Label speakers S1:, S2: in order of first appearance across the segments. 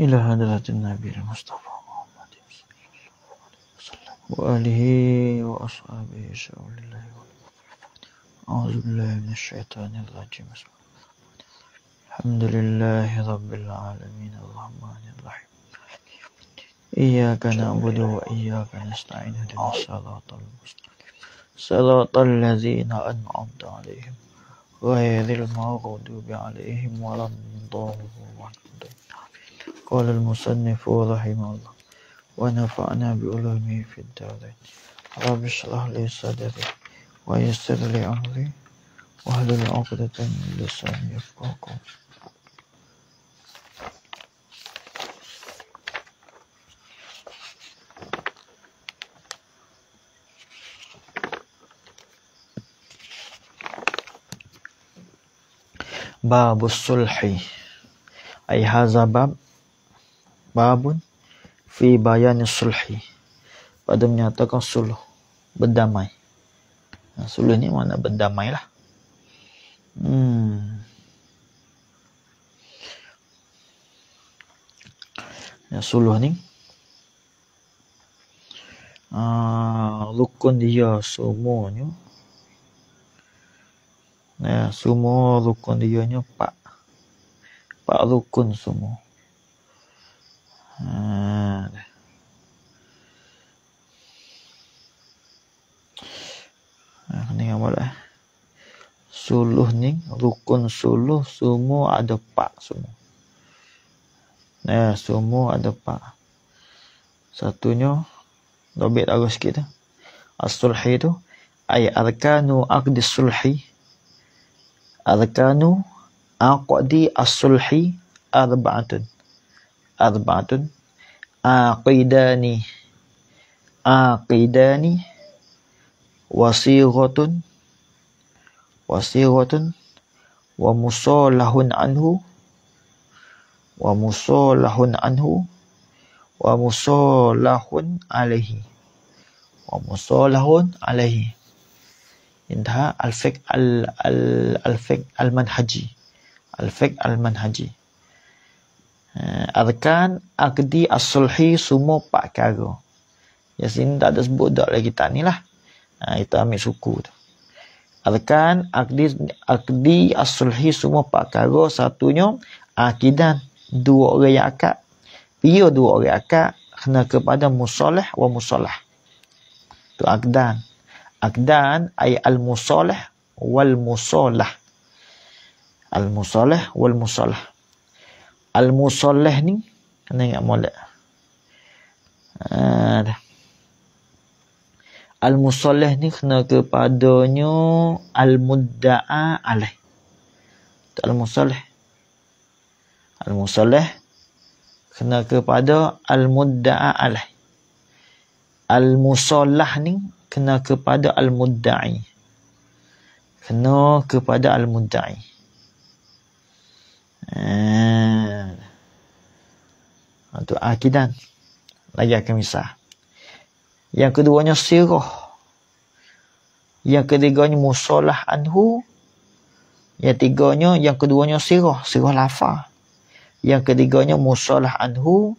S1: إلى هدرة النبي المصطفى محمد صلى الله عليه وسلم وآله وأصحابه سؤال الله أعوذ بالله من الشيطان الرجيم بسم الحمد لله رب العالمين الرحمن الرحيم إياك نعبد وإياك نستعين اهدنا الصراط المستقيم صراط الذين أنعمت عليهم غير المغضوب عليهم ولا الضالين قال المصنف رحمه الله ونفعنا بعلومه في الدارين رب اشرح لي صدري ويسر لي أمري واحلل عقدة من لساني يفقهكم باب الصلح أي هذا باب babun fi bayani sulhi pada menyatakan suluh berdamai ha, suluh ni mana berdamai lah hmm. ya suluh ni ah ha, lukun dia semuanya Nah, ya, semua rukun dia ni pak. Pak rukun semua. Ah, ah, ni apa dah suluh ni rukun suluh semua ada pak semua nah ya, eh, semua ada pak satunya dobit aku sikit tu as-sulhi tu ay arkanu aqdi sulhi
S2: arkanu aqdi as-sulhi arba'atun أربعة عقيدان عقيدان
S1: وصيغة وصيغة ومصالح عنه ومصالح عنه ومصالح عليه ومصالح عليه انتهى ال
S2: الفقه المنهجي الفقه المنهجي Eh, Arkan, Akdi, As-Sulhi, semua empat kara. Ya sini tak ada sebut dah lagi tak ni lah. Ha, eh, itu ambil suku tu. Arkan, Akdi, Akdi As-Sulhi, semua empat kara. Satunya, Akidan. Dua orang yang akad. Pia dua orang akak. Kena kepada musoleh wa musoleh. Tu Akdan. Akdan, ay al-musoleh wal-musoleh.
S1: Al-musoleh wal-musoleh. Al-Musallah ni Kena ingat molek uh, ah,
S2: Al-Musallah ni kena kepadanya Al-Mudda'a alaih Al-Musallah Al-Musallah Kena kepada Al-Mudda'a alaih Al-Musallah ni kena kepada Al-Mudda'i Kena kepada Al-Mudda'i
S1: Eh,
S2: untuk akidan lagi akan misah. Yang keduanya sirah. Yang ketiganya musalah anhu. Yang tiganya, yang keduanya sirah, sirah lafa. Yang ketiganya musalah anhu.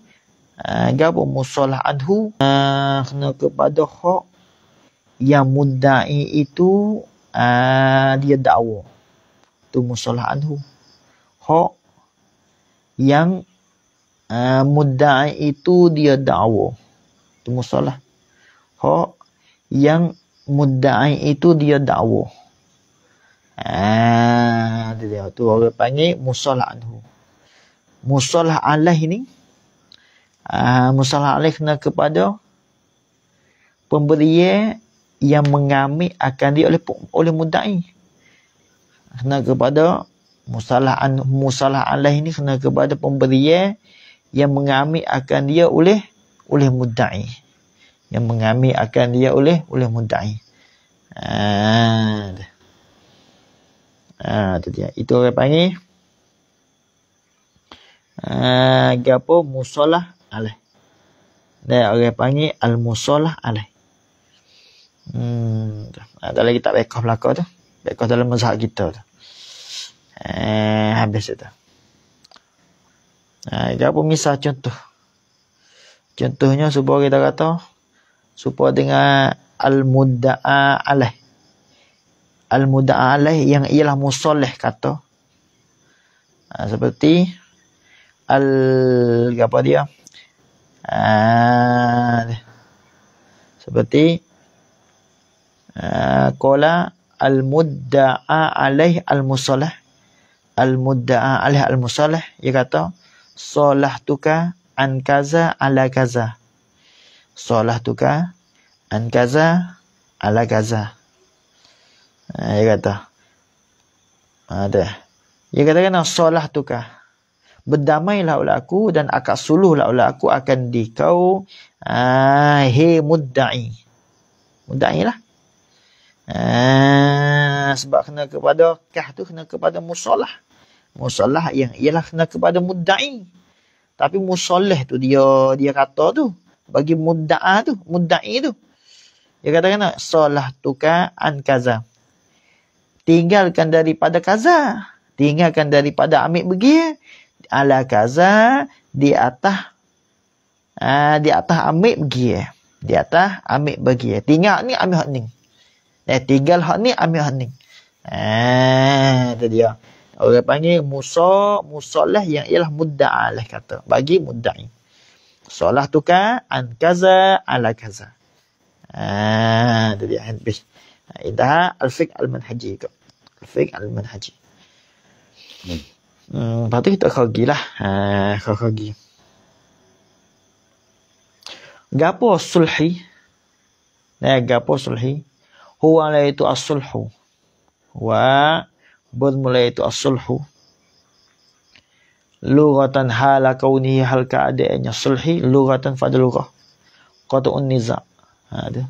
S2: Uh, ah, apa musalah anhu? Uh, kena kepada hak yang mudai itu uh, dia dakwa. tu musalah anhu. Hak yang uh, mudai itu dia dakwa. Itu musalah. Ha yang mudai itu dia dakwa. Ah dia tu orang panggil musalah anhu. Musalah alaih ni ah uh, musalah alaih kena kepada pemberi yang mengambil akan dia oleh oleh mudai kena kepada Musalah an Musalah lah ini kena kepada pemberian yang mengambil akan dia oleh oleh mudai yang mengambil akan dia oleh oleh mudai ah ah itu dia itu orang panggil ah gapo musalah alah dan orang panggil al musalah alah hmm ada ah, lagi tak bekas belaka tu bekas dalam mazhab kita tu Eh, habis itu. Ha, dia pun misal contoh. Contohnya supaya kita kata. supaya dengan Al-Muda'a Alayh. Al-Muda'a Alayh yang ialah musoleh kata. Ha, seperti. Al. Apa dia? Ha, seperti. Ha, kola. Al-Muda'a Alayh Al-Musoleh al-mudda'a alih al-musalih ia kata solah tuka an kaza ala kaza solah tuka an kaza ala kaza
S1: eh, ia kata ada
S2: ia kata kena solah tuka berdamailah oleh aku dan akad lah oleh aku akan dikau ah, he mudda'i mudda'i lah Ah, sebab kena kepada kah tu kena kepada musalah. Musalah yang ialah kena kepada mudda'i. Tapi musalah tu dia dia kata tu bagi mudda'a tu, mudda'i tu. Dia kata kena salah tuka an kaza. Tinggalkan daripada kaza. Tinggalkan daripada ambil pergi ala kaza di atas uh, di atas ambil pergi. Di atas ambil pergi. Tinggal ni ambil ni. Eh, tinggal hak ni, ambil hak ni. Eh, itu dia. Orang panggil Musa, Musa lah yang ialah mudda'ah lah kata. Bagi mudda'i. Salah tu kan, an kaza ala kaza. Eh, itu dia. Habis. Itu al-fiq al-manhaji tu. Al-fiq al-manhaji. Hmm. Hmm, lepas tu kita khagi lah. Eh, ah, khagi. Gapo sulhi? Eh, gapo sulhi? huwa la itu as-sulhu wa bud mulai itu as-sulhu lughatan hala kauni hal keadaannya sulhi lughatan fa lughah qatu niza ada ha,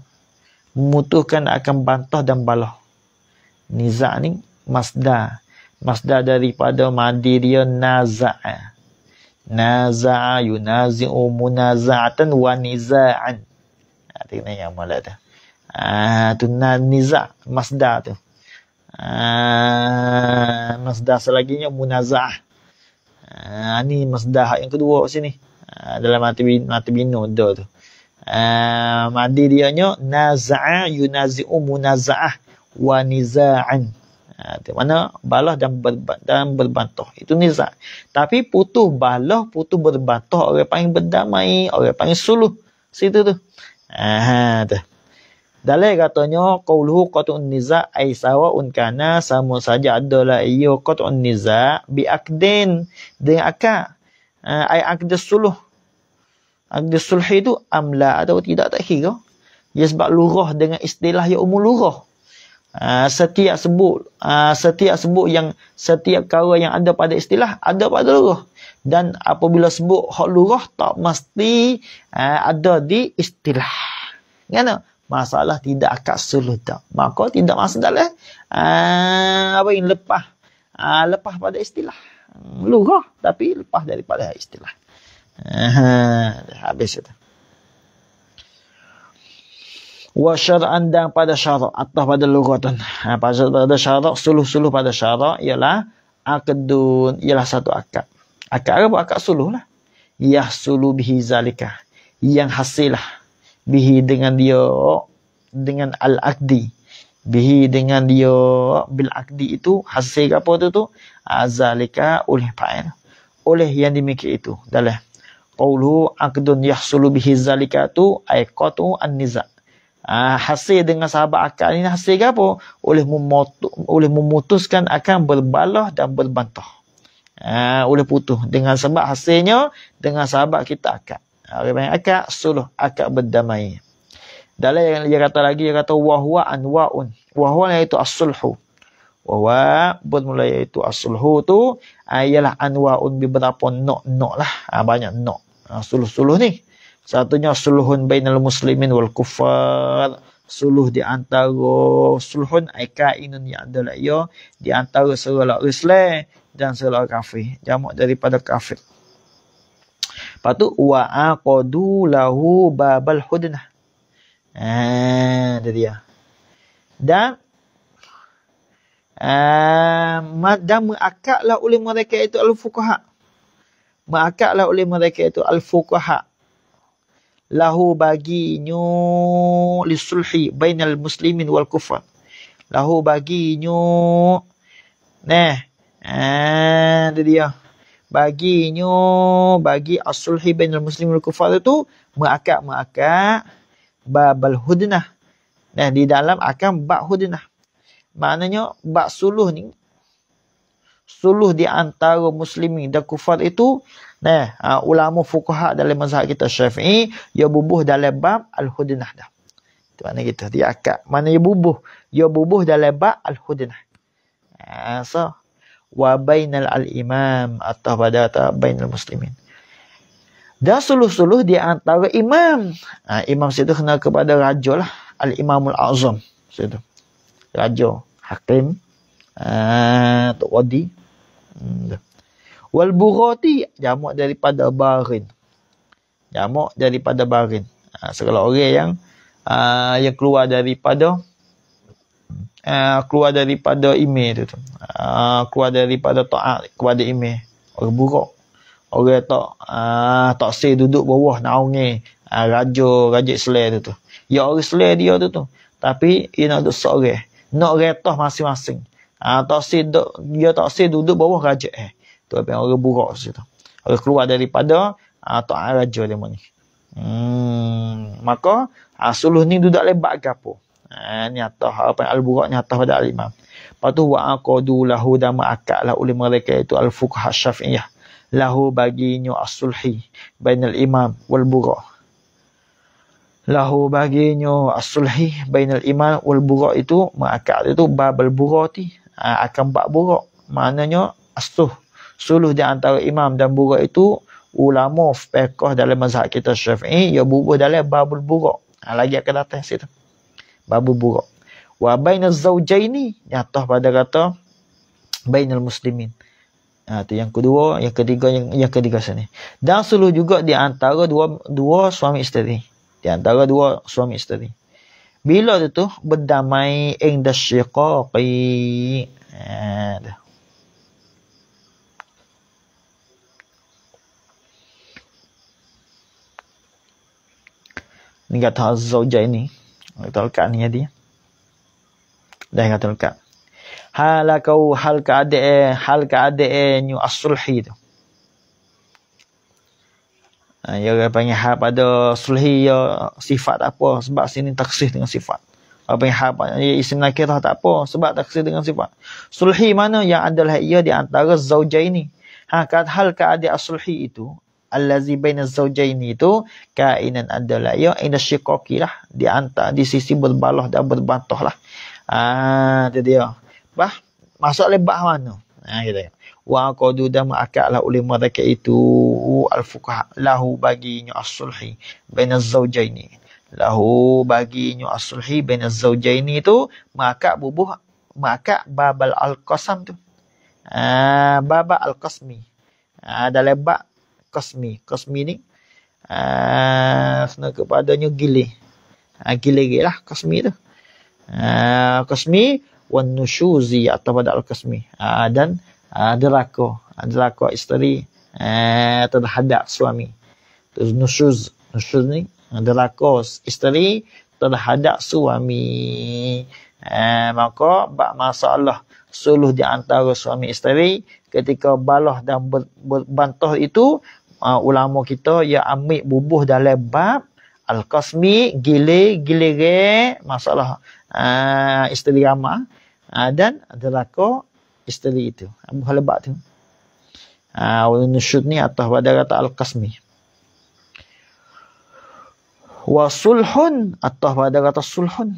S2: mutuhkan akan bantah dan balah niza ni masda masda daripada madi dia naza'a naza'a yunazi'u munaza'atan wa niza'an ada ha, yang mula dah Ah, tu niza masda tu Aa, ah, masda selaginya munazah Aa, ah, ni masda yang kedua kat sini Aa, ah, dalam mati bin, mati bin do tu Aa, madi dia nya naza'a yunazi'u munazah wa niza'an tu mana balah dan, ber, dan berbantah itu niza' tapi putuh balah putuh berbantah orang paling berdamai orang paling suluh situ tu Ah, tu. Dale katanya qauluhu qat'un niza ai sawa un kana sama saja adalah iyo qat'un niza bi aqdin dengan aka ha, ai aqd suluh aqd sulh itu amla atau tidak tak kira ya, ia sebab lurah dengan istilah yang umul lurah ha, setiap sebut ha, setiap sebut yang setiap kata yang ada pada istilah ada pada lurah dan apabila sebut hak lurah tak mesti ada di istilah Ngana? You know? masalah tidak akan suluh tak. Maka tidak masalah dah lah. apa yang lepas. Uh, lepas pada istilah. Hmm, lugah, tapi lepas daripada istilah. Uh, habis itu. Wa syar'an dan pada syarak. Atau pada lugatan. Ah, ha, pada syarak. Suluh-suluh pada syarak. Ialah. Akadun. Ialah satu akad. Akad apa? Akad suluh lah. Yah suluh bihi zalika. Yang hasilah Bihi dengan dia dengan al-aqdi bihi dengan dia bil aqdi itu hasil apa tu tu azalika oleh pain oleh yang dimiliki itu dalam qawlu aqdun yahsulu bihi zalika tu ay qatu an niza ah hasil dengan sahabat akal ini hasil apa oleh memutus, oleh memutuskan akan berbalah dan berbantah ah oleh putus dengan sebab hasilnya dengan sahabat kita akal Okay, banyak akak suluh akak berdamai. Dalam yang dia kata lagi, dia kata wahwa anwa'un. Wahwa iaitu as-sulhu. Wahwa bermula iaitu as-sulhu tu ah, ialah anwa'un beberapa nok-nok lah. Ha, banyak nok. Ha, ah, suluh-suluh ni. Satunya suluhun bainal muslimin wal kufar. Suluh di antara suluhun aika'inun yang adalah ia. Ya, di antara segala Islam dan segala kafir. Jamak daripada kafir. patu tu, wa'aqadu lahu babal hudnah. Ah, dia dia. Dan ah, dan mengakadlah oleh mereka itu al-fuqaha. Mengakadlah oleh mereka itu al-fuqaha. Lahu bagi nyu baginyo lisulhi bainal muslimin wal kufar. Lahu bagi nyu, Nah, ah, dia Bagi nyu, bagi as-sulhi bainal muslimin wal kufar itu mengakad-mengakad babal hudnah. Nah, di dalam akan bab hudnah. Maknanya bab suluh ni suluh di antara muslimin dan kufar itu nah uh, ulama fuqaha dalam mazhab kita Syafi'i ia bubuh dalam bab al-hudnah dah. Itu mana kita dia akad. Mana ia bubuh? Ia bubuh dalam bab al-hudnah. Uh, so wa bainal al-imam atau pada ta bainal muslimin. Dan seluruh-seluruh di antara imam. Ha, imam situ kenal kepada raja lah. Al-imamul azam. Situ. Raja. Hakim. Uh, Tok Wadi. Hmm, Wal burati jamak daripada barin. Jamak daripada barin. Ha, segala orang yang uh, yang keluar daripada uh, keluar daripada imam itu. Uh, keluar daripada taat kepada imam. Orang buruk orang tak ah tak sel duduk bawah naung ni ah, raja raja selai tu tu ya orang selai dia tu tu tapi dia nak duduk seorang nak retah masing-masing ah tak sel duduk dia ya, tak sel duduk bawah raja eh tu apa orang buruk situ orang keluar daripada ah tak ah, raja dia ni hmm maka asuluh ah, ni duduk lebat gapo ah nyata apa al-buruk nyata pada al-imam Lepas tu, wa'akadu lahu dama akad lah oleh mereka itu al-fuqah syafi'iyah lahu baginyo as-sulhi bainal imam wal bura lahu baginyo as-sulhi bainal imam wal bura itu maka itu babal bura ti ha, akan bab bura maknanya asuh suluh di antara imam dan bura itu ulama fiqh dalam mazhab kita syafi'i ya bubuh dalam babul bura ha, lagi akan datang situ babul bura wa bainaz zaujaini nyatah pada kata bainal muslimin Ha, tu yang kedua, yang ketiga, yang, yang ketiga sini. Dan seluruh juga di antara dua, dua suami isteri. Di antara dua suami isteri. Bila itu tu, berdamai ing dasyikaki. Ha, Ni kata zauja ini. Kata lekat ni dia. Dah kata lekat halakau hal keadaan eh, hal keadaan eh, nyu asulhi tu. Ha, ya orang panggil hal pada sulhi ya sifat apa sebab sini taksih dengan sifat. Orang panggil hal pada isim nakirah tak apa sebab taksih dengan sifat. Sulhi mana yang adalah ia di antara zaujaini. Ha, kat hal keadaan asulhi itu allazi baina zaujaini itu kainan adalah ya ina syiqaqi lah di antara di sisi berbaloh dan berbantoh lah. Ah ha, dia lepas masuk lebah mana ha kita wa qadu dam akalah oleh mereka itu al fuqah lahu baginya
S1: as-sulhi
S2: baina zaujaini lahu baginya as-sulhi baina zaujaini tu maka bubuh maka babal al-qasam tu ah ha, babal al-qasmi ah dalam bab qasmi qasmi ni ah ha, sebenarnya kepadanya gile ah gile-gile lah qasmi tu ah qasmi wan nusyuzi atau badal kasmi ah, dan deraka ah, deraka ah, eh, isteri terhadap suami nusyuz nusyuz ni deraka isteri terhadap suami maka bak masalah suluh di antara suami isteri ketika balah dan ber, ber, bantah itu uh, ulama kita ya ambil bubuh dalam bab al-qasmi gile gilege masalah uh, isteri ramah ha, dan ko isteri itu Abu Halabak tu ha, ah, wal nusyud ni atau pada kata Al-Qasmi wa sulhun atau pada kata sulhun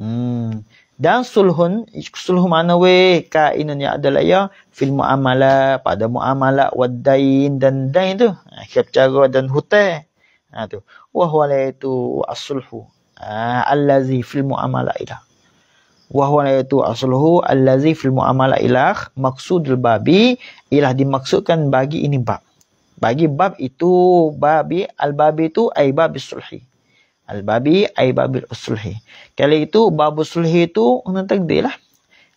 S2: hmm. dan sulhun sulhun mana we ka inun ya adalah ya fil muamalah pada muamalah wad dain dan dain tu ha, ah, kiap dan hutang ha, tu itu as-sulhu al ah, allazi fil muamalah ila wa huwa yaitu asluhu allazi fil muamalah ilah maksudul babi ilah dimaksudkan bagi ini bab bagi bab itu babi al babi itu ay babi sulhi al babi ay babi sulhi kali itu babu sulhi itu tentang dia lah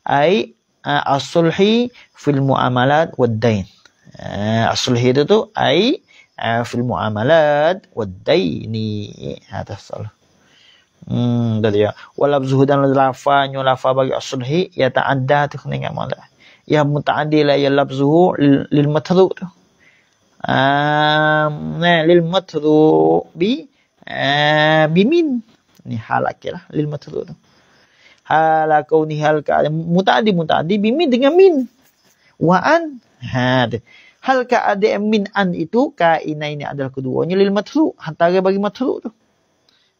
S2: ay as-sulhi ah, fil muamalat waddain. dain ah, as itu tu ai fil muamalat wad daini allah. Hmm, tadi ya. Walab zuhudan lafa nyu lafa bagi asulhi ya ta'adda tu kena ingat mana. Ya muta'adi lah ya lab zuhu lil matruk tu. nah, lil matruk bi eh, bimin. Ni halak lah. Lil matruk tu. Halakau ni halka. Muta'adi muta'adi bimin dengan min. Wa'an. Ha, tu. Halka ada min an itu ka ini adalah keduanya lil matruk. Hantara bagi matruk tu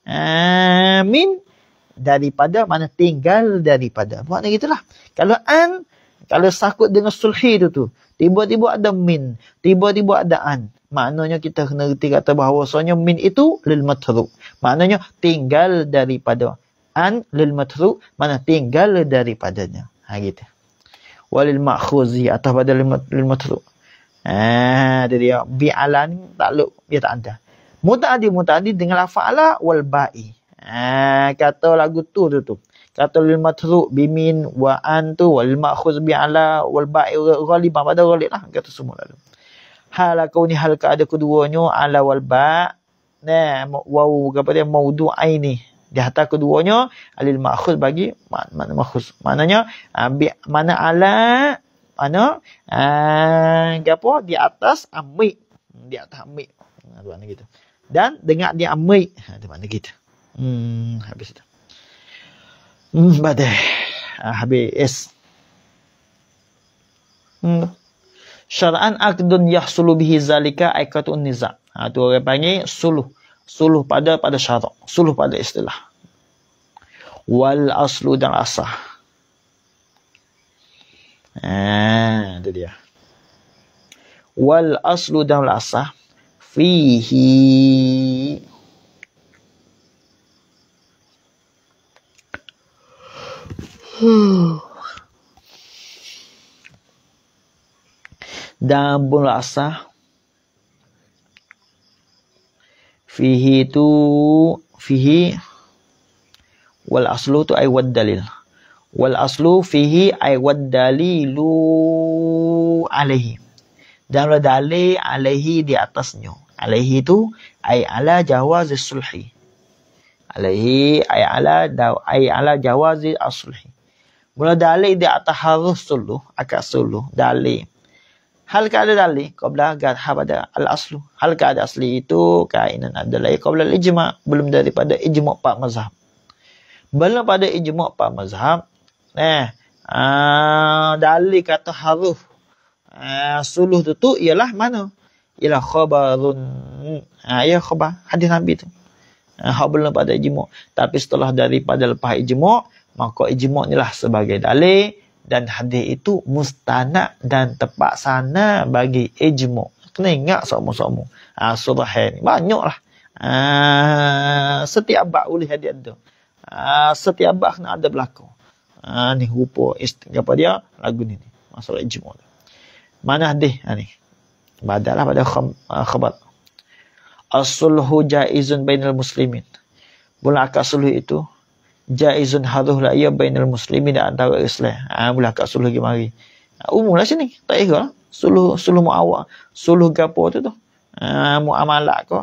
S2: amin daripada mana tinggal daripada makna gitulah kalau an kalau sakut dengan sulhi tu tu tiba-tiba ada min tiba-tiba ada an maknanya kita kena reti kata bahawasanya min itu lil matru maknanya tinggal daripada an lil matru mana tinggal daripadanya ha gitu walil makhuzi atau pada lil matru ah ha, dia bi alan takluk dia tak ada Mutaadi mutaadi dengan lafa'ala wal ba'i. Ha, kata lagu tu tu tu. Kata lil matruk bimin wa tu, wal ma'khuz bi'ala wal ba'i ghaliban. Pada ghalib lah. Kata semua lalu. Hal ni hal ada keduanya ala wal ba' nah waw apa dia maudu aini di harta keduanya alil makhuz bagi
S1: mana makhuz maknanya
S2: ambil ha, mana ala mana ah apa di atas ambil di atas ambil ha, nah gitu dan dengar dia amai ha, di mana kita hmm habis itu hmm badai ah, habis hmm syara'an akdun yahsulu bihi zalika aikatun niza ha tu orang panggil suluh suluh pada pada syarak suluh pada istilah wal aslu dan asah
S1: Ah, itu dia.
S2: Wal aslu dan asah fihi dan bunuh asah fihi tu fihi wal aslu tu ay wad dalil wal aslu fihi ay wad dalilu alaihi dan dalil alaihi di atasnya alaihi itu ai ala jawaz sulhi alaihi ai ala daw ai ala jawaz sulhi mula dalil di atas harus sulu akad sulu dalil hal kah ada Kau bela gad habada al aslu hal kah ada asli itu kainan adalah Kau bela ijma belum daripada ijma pak mazhab belum pada ijma pak mazhab eh, uh, dalil kata harus uh, eh, suluh tu tu ialah mana ialah khabarun ha, ya khabar hadis Nabi tu ha, belum pada ijmuk tapi setelah daripada lepas ijmuk maka ijmuk ni lah sebagai dalil dan hadis itu mustanak dan tepat sana bagi ijmuk kena ingat sama-sama ha, surah ini banyak lah ha, setiap bak boleh hadis tu ha, setiap bak kena ada berlaku ha, ni rupa apa dia lagu ni, Masalah masalah ijmuk mana hadis ha, ni badalah pada ah, khabar. As-sulhu jaizun bainal muslimin. Bulan akad suluh itu jaizun haduhlah ia bainal muslimin dan antara Islam. Ha, bulan akad suluh pergi mari. Ah, umumlah sini. Tak ikut lah. Suluh, suluh mu'awak. Suluh gapo tu tu. Ha, Mu'amalak ke.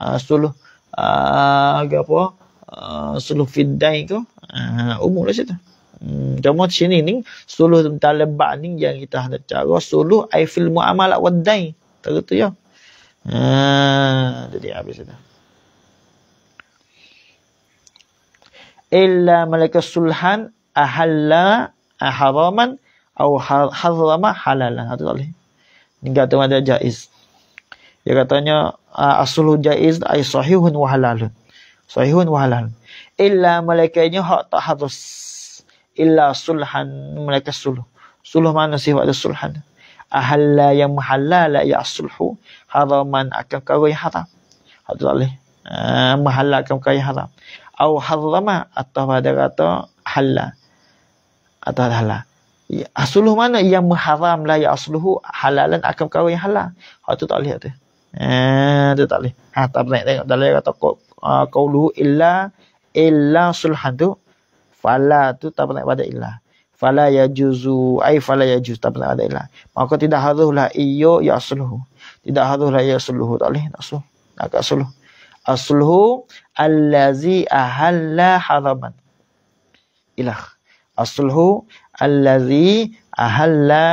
S2: Ha, suluh uh, gapo. Uh, suluh fiddai ke. Ha, umumlah situ. Hmm, cuma sini ni, suluh dalam lebak ni yang kita hendak cara. Suluh aifil mu'amalat wadai. Tak tu ya. Hmm, jadi habis itu. Illa malaka sulhan ahalla ahraman au hazrama halalan. Itu tak boleh. Ini kata mana jaiz. Dia katanya, ah, asluh jaiz ay sahihun wa halalun. Sahihun wa halalun. Illa malaikanya hak tak harus illa sulhan mereka suluh. Suluh mana sifat sulhan? Ahalla yang muhallala ya sulhu haraman akan kau yang haram. Hadis alih. Uh, mahalla akan kau yang haram. Au harrama atau pada kata halla. Atau halla. Ya, suluh mana yang muharram la ya asluhu halalan akan kau yang halal. Hal tu tak boleh tu. Eh, tu tak boleh. Ha, tak pernah tengok dalam kata kau uh, ah, qawluhu illa illa sulhan tu fala tu tak pernah ibadat ilah fala ya juzu, ay fala ya juzu tak pernah ibadat ilah maka tidak haruslah iyo ya asluhu tidak haruslah ya asluhu tak boleh nak suruh nak asluhu asluhu allazi ahalla haraman ilah asluhu al allazi ahalla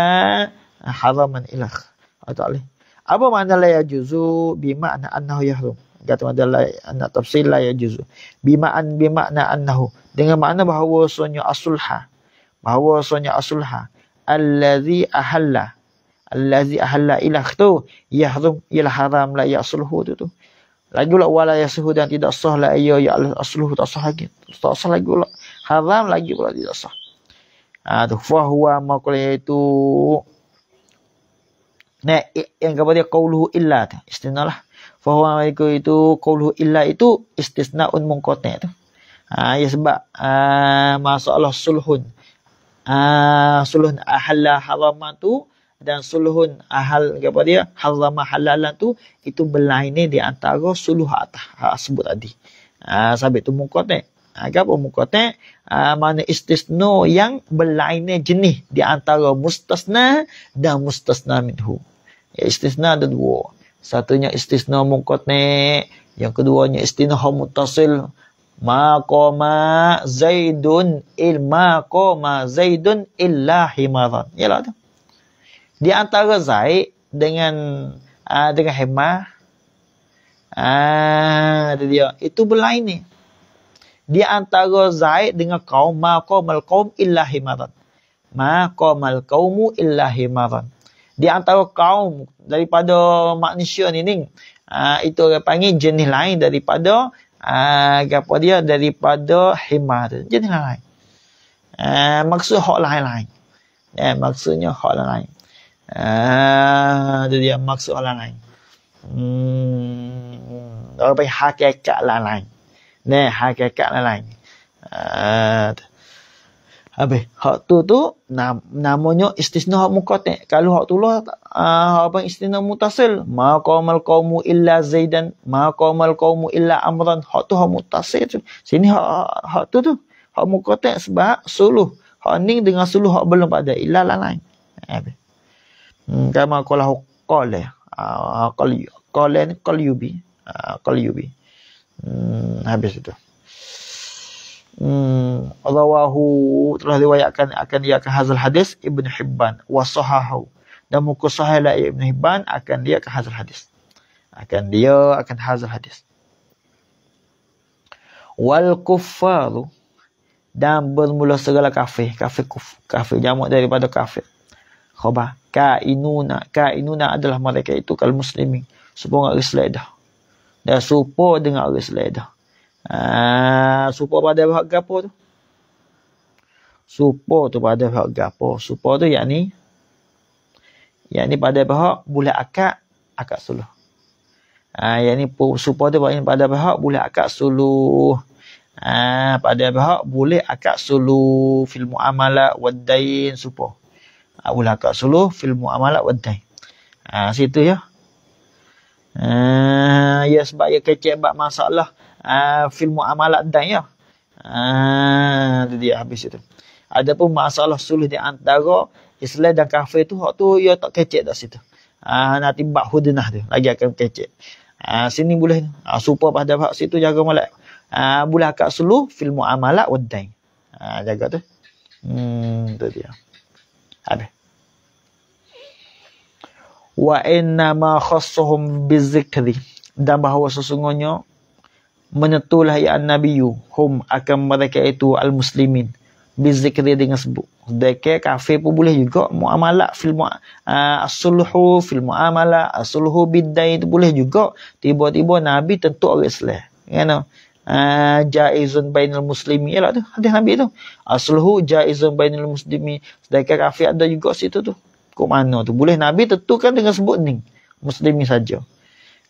S2: haraman ilah ah, tak boleh apa makna la yajuzu bima'na annahu yahrum kata mana anak tafsir la yajuz bima'an bima'na annahu dengan makna bahawa sunnya asulha bahawa sunnya asulha allazi ahalla allazi ahalla ila khatu yahrum il haram la yasulhu ya tu tu lagi pula wala yasuhu dan tidak sah la ayo ya, ya asluhu tak sah lagi tak sah lagi pula haram lagi pula tidak sah ha tu fa huwa maqul yaitu nah yang kepada qauluhu illa istinalah fahuwa mereka itu qawlu illa itu istisnaun munqati tu. Ha, ya sebab uh, masalah sulhun. Uh, sulhun ahalla halama tu dan sulhun ahal apa dia halama halalan tu itu berlainan di antara suluh atas ha, sebut tadi ha, sabit tu mukote ha, apa mukote ha, mana istisno yang berlainan jenis di antara mustasna dan mustasna minhu ya, istisna ada dua Satunya istisna muqatni. Yang keduanya istinah mutasil. Ma koma zaidun il ma koma zaidun illa himaran. lah tu. Di antara zaid dengan uh, dengan himar. Ah, itu dia. Itu berlain ni. Di antara zaid dengan kaum. Ma koma kaum illa himaran. Ma koma kaumu illa himaran. Di antara kaum daripada manusia ni ni uh, ah, itu orang panggil jenis lain daripada uh, apa dia daripada hima jenis lain uh, maksud hak lain-lain eh, maksudnya hak lain-lain uh, dia maksud hak lain-lain hmm, orang panggil hakikat lain-lain ne hakikat lain-lain uh, Abe, hak tu tu nam, namonyo istisna hak mukatik. Kalau hak tu lah, uh, ah, apa istisna mutasil. Ma qamal qawmu illa zaidan. Ma qamal qawmu illa amran. Hak tu hak mutasil Sini hak, hak tu tu. Hak mukatik sebab suluh. Hak ning dengan suluh hak belum ada. Illa lah lain. Eh, Abe, Hmm, kama kalah hak kole. Uh, kole ni kole yubi. kole ah, yubi. Hmm, habis itu. Hmm, rawahu telah diriwayatkan akan dia ke hazal hadis Ibn Hibban wa sahahu dan muka sahihlah Ibn Hibban akan dia ke hazal hadis akan dia akan hazal hadis wal kuffaru dan bermula segala kafir kafir kuf kafir jamak daripada kafir khabar kainuna kainuna adalah mereka itu kalau muslimin sebuah orang Islam dah dan serupa dengan orang Islam dah Ah, supo pada hak gapo tu? Supo tu pada hak gapo? Supo tu yakni yakni pada hak bulat akak, akak suluh. Ah, yakni supo tu bagi pada hak bulat akak suluh. Ah, pada hak boleh akak suluh fil muamalat wadain supo. Ah, bulat akak suluh fil muamalat wadain. Ah, situ ya. Ah, ya sebab ya kecil bab masalah. Ah, fil muamalat dan ya. Ah, dia habis itu. Adapun masalah sulh di antara Islam dan kafir tu hak tu ya tak kecek dah situ. Ah, nanti bab hudnah tu lagi akan kecek. Ah, sini boleh ah, supa pada bab situ jaga malak. Ah, boleh akak suluh fil muamalat wa dain. Ah, jaga tu. Hmm, tu dia. Habis. Wa inna ma khassahum bizikri dan bahawa sesungguhnya menyentuhlah ya nabiyyu hum akan mereka itu al muslimin bizikri dengan sebut dekat kafe pun boleh juga muamalah fil mu ah, as-sulhu fil muamalah as-sulhu bidain itu boleh juga tiba-tiba nabi tentu orang Islam you know ah, jaizun bainal muslimi ialah tu hadis nabi tu as-sulhu jaizun bainal muslimi dekat kafe ada juga situ tu kok mana tu boleh nabi tentukan dengan sebut ni muslimi saja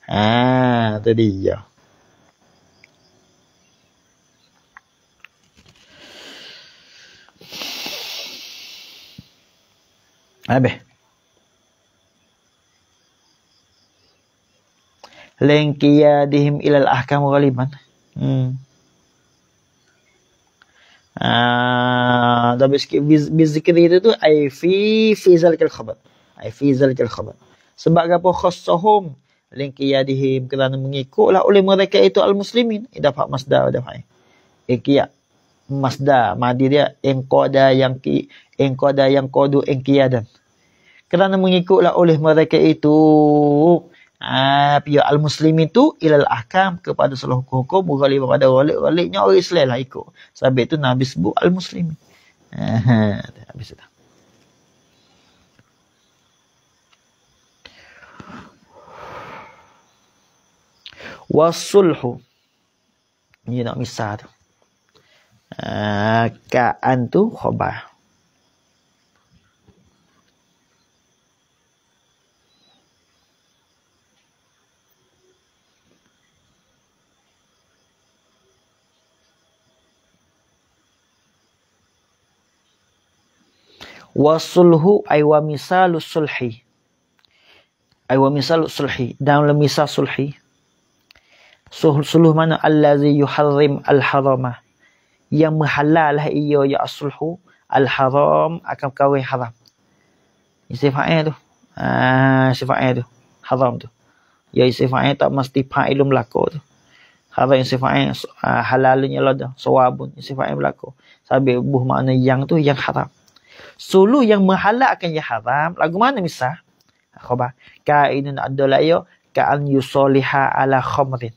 S2: ha tadi ya Abe. Lengkia dihim ilal ahkam galiban. Hmm. Ah, dah bisik bisik itu tu ai fi fi zalikal khabar. Ai fi zalikal Sebab gapo khassahum lengkia dihim kerana mengikutlah oleh mereka itu al muslimin. Idafa masdar dah hai. Ikia masdar madi dia engkoda yang ki engkoda yang kodu engkiadan. dan kerana mengikutlah oleh mereka itu ha, pihak al muslim itu ilal ahkam kepada seluruh hukum-hukum berhali kepada walik-waliknya orang Islam lah ikut sebab itu Nabi sebut al muslim
S1: habis itu
S2: wasulhu ni nak misah tu uh, ka'an tu khobah wasulhu ay wa misal sulhi ay wa misal sulhi dan la misal sulhi suluh mana allazi yuharrim al harama yang menghalalah ia ya asulhu al haram akan kawin haram istifa'i tu ah ha, istifa'i tu haram tu ya istifa'i tak mesti fa'ilum laku tu Haram yang sifatnya ha, halalnya lada. Sawabun yang sifatnya berlaku. Sabi buh makna yang tu yang haram sulu yang menghalalkan yang haram lagu mana misah khabar ka inun adala ya ka an yusaliha ala khamrin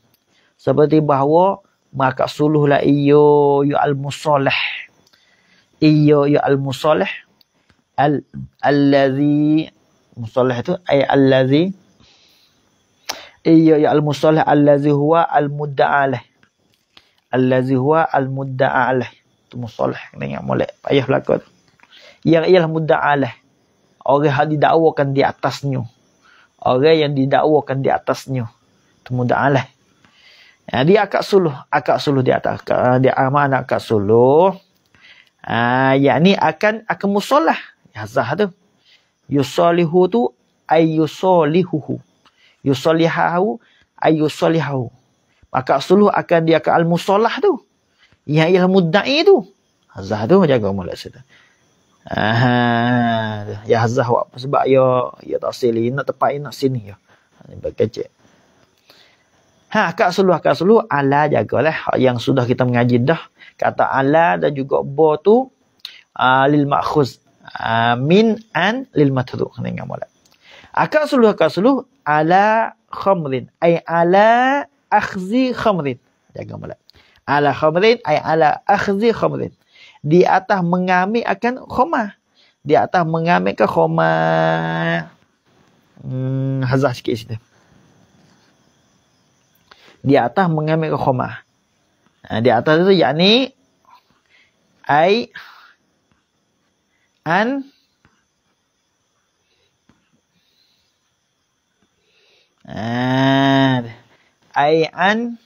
S2: seperti bahawa maka suluh la iyo yu al musalih iyo yu al musalih al allazi musalih itu ay al allazi iyo yu al musalih allazi huwa al muddaaleh, al allazi huwa al muddaaleh, itu musalih dengan yang payah ayah lakukan yang ialah muda'alah. Orang yang didakwakan di atasnya. Orang yang didakwakan di atasnya. Itu muda'alah. Ya, dia akak suluh. Akak suluh di atas. Ha, dia aman akak suluh. Ha, yang ni akan, akan musolah. Yazah tu. Yusolihu tu. Ayusolihuhu. Yusolihahu. Ayusolihahu. Akak suluh akan dia ke al-musolah tu. Yang ialah muda'i tu. Azah ha, tu macam kau mula sedar. Aha, ya hazah wak sebab ya yo ya tak sili nak tepat ya nak sini yo. Ya. Ini bekerja. Ha, kak seluruh kak seluruh ala jagalah yang sudah kita mengaji dah. Kata ala dan juga bo tu uh, lil makhuz uh, min an lil matruk. Ini ngam wala. Aka suluh kak suluh ala khamrin. Ay ala akhzi khamrin. Jaga mula. Ala khamrin ay ala akhzi khamrin di atas mengambil akan khomah. Di atas mengambil ke khomah. Hmm, hazah sikit situ. Di atas mengambil ke khomah. Ha, di atas itu yakni ai an ah, ai an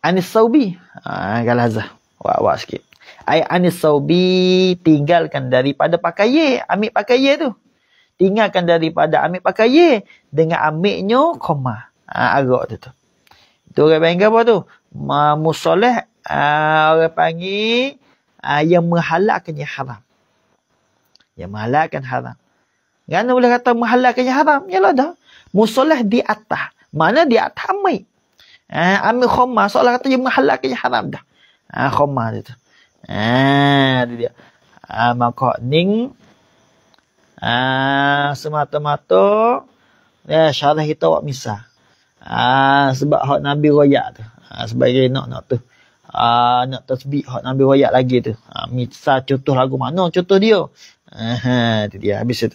S2: Anis Saubi. Ah, ha, Galazah. Wak-wak sikit. Ayat Anis Saubi tinggalkan daripada pakai ye. Ambil pakai ye tu. Tinggalkan daripada ambil pakai ye. Dengan ambilnya koma. Ha, agak tu tu. Itu orang panggil apa tu? Musoleh. Uh, ha, orang panggil. Uh, yang menghalakkan yang haram. Yang menghalakkan haram. Kenapa boleh kata menghalakkan yang haram? Yalah dah. Musoleh di atas. Mana di atas ambil. Ha, ambil khoma. Seolah kata dia ya, menghalalkan yang haram dah. Ha, ah, khoma dia tu. Ha, dia dia. Ha, ah, maka ning. Ha, semata-mata. Ya, syarah kita awak misah. Ha, sebab hak Nabi Royak tu. Ha, sebagai nak-nak tu. Ha, nak tasbih hak Nabi Royak lagi tu. Ha, misah contoh lagu mana contoh dia. Ha, dia dia. Habis itu.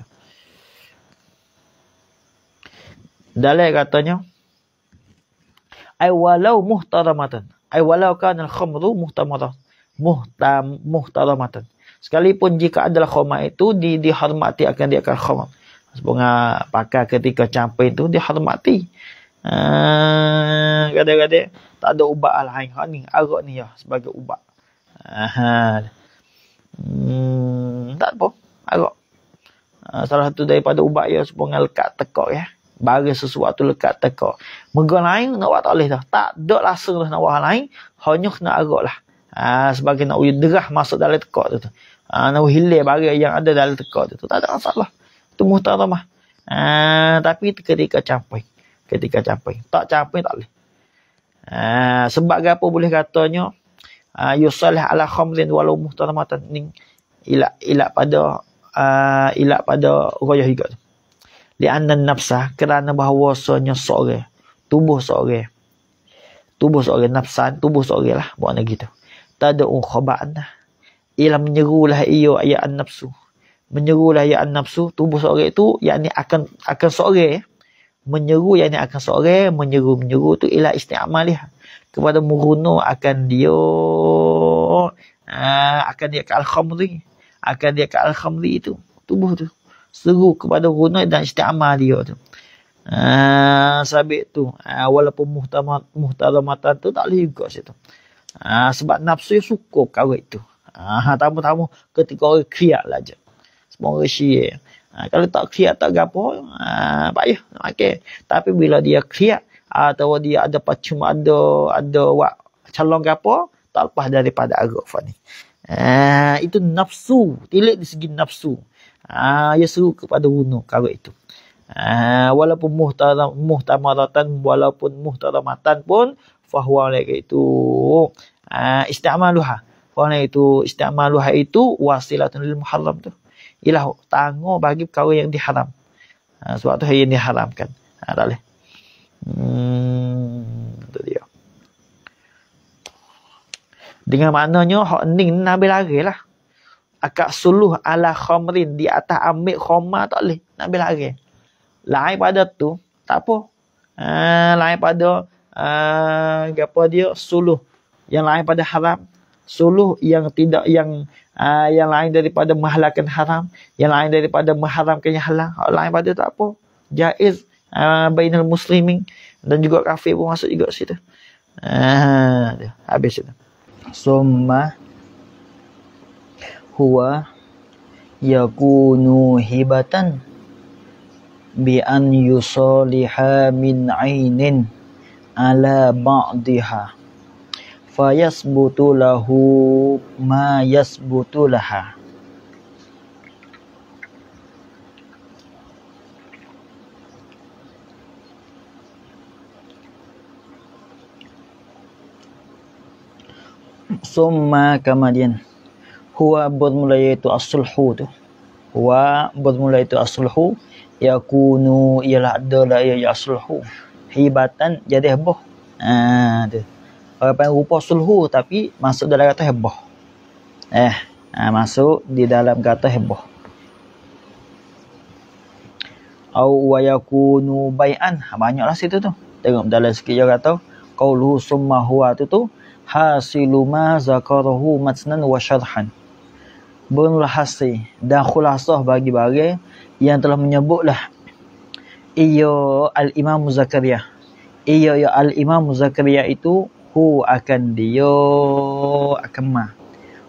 S2: Dalai katanya. Dalai katanya ay walau muhtaramatan ay walau kana al-khamru muhtamara muhtam muhtaramatan sekalipun jika adalah khamar itu di dihormati akan dia akan khamar sebunga pakai ketika campur itu dihormati ah, kata-kata uh, tak ada ubat al-hain lah, ni arak ni ya sebagai ubat Ah, hmm, tak apa arak ah, salah satu daripada ubat ya sebunga lekat tekok ya uh, bagi sesuatu lekat teka. Mega lain nak buat tak boleh dah. Tak dok langsung lah nak buat lain. Hanya nak agak lah. Ha, sebagai nak derah masuk dalam teka tu tu. Ha, nak hilir bagi yang ada dalam teka tu tu. Tak ada masalah. Itu muhtaramah. Ha, tapi ketika capai. Ketika capai. Tak capai tak boleh. Ha, sebab apa boleh katanya. Ha, Yusalih ala khamrin walau muhtaramatan ni. Ilak, ilak pada. Uh, ilak pada. Raya juga tu li anna nafsa kerana bahawasanya seorang tubuh seorang tubuh seorang nafsa tubuh seorang lah buat lagi tu tada un khaba'na lah. ila menyerulah iyo ya an nafsu menyerulah ya nafsu tubuh seorang itu ni akan akan seorang ya. menyeru ni akan seorang menyeru menyeru tu ila isti'mal dia kepada muruno akan dia ah, akan dia ke al-khamri akan dia ke al-khamri itu tubuh tu seru kepada runut dan istiqamah dia tu. Ah sabit tu ah, walaupun muhtamat muhtaramata tu tak boleh juga situ. Ah sebab nafsu yang suka perkara itu. Ah tamu-tamu ketika orang kriak lah je. Semua syie. Ah kalau tak kriak tak gapo ah payah. Okey. Tapi bila dia kriak atau dia ada pacum ada ada wak calon gapo tak lepas daripada agak ni. Ah itu nafsu, tilik di segi nafsu. Ah, ia seru kepada runuh karut itu. Ah, walaupun muhtaram, muhtamaratan, walaupun muhtaramatan pun, fahuwa oleh itu ah, istiamaluha. Fahuwa itu istiamaluha itu wasilatun lil muharram tu. Ialah tanggo bagi perkara yang diharam. Ah, sebab tu yang diharamkan. Ah, tak boleh. Hmm, itu dia. Dengan maknanya, hak ning nabi lari lah akak suluh ala khamrin di atas ambil khoma tak boleh nak bila lagi lain pada tu tak apa uh, lain pada uh, apa dia suluh yang lain pada haram suluh yang tidak yang uh, yang lain daripada mahalakan haram yang lain daripada mengharamkan yang halal lain pada tak apa jaiz uh, bainal muslimin dan juga kafir pun masuk juga situ uh, habis itu summa so, huwa yakunu hibatan bi an yusaliha min ainin ala ba'dihha fa yasbutu lahu ma yasbutu laha summa kemudian huwa bermula iaitu as-sulhu tu huwa bermula iaitu as-sulhu yakunu ialah adalah ia ya as-sulhu hibatan jadi heboh ah tu apa rupa sulhu tapi masuk dalam kata heboh eh ha, masuk di dalam kata heboh au wa yakunu bai'an ha, banyaklah situ tu tengok dalam sikit je kata qawlu summa huwa tu tu hasilu ma zakarahu matnan wa syarhan Bunul Hasri dan khulasah bagi bagi yang telah menyebutlah iyo al-Imam Zakaria. iyo ya al-Imam Zakaria itu hu akan dia akan ma.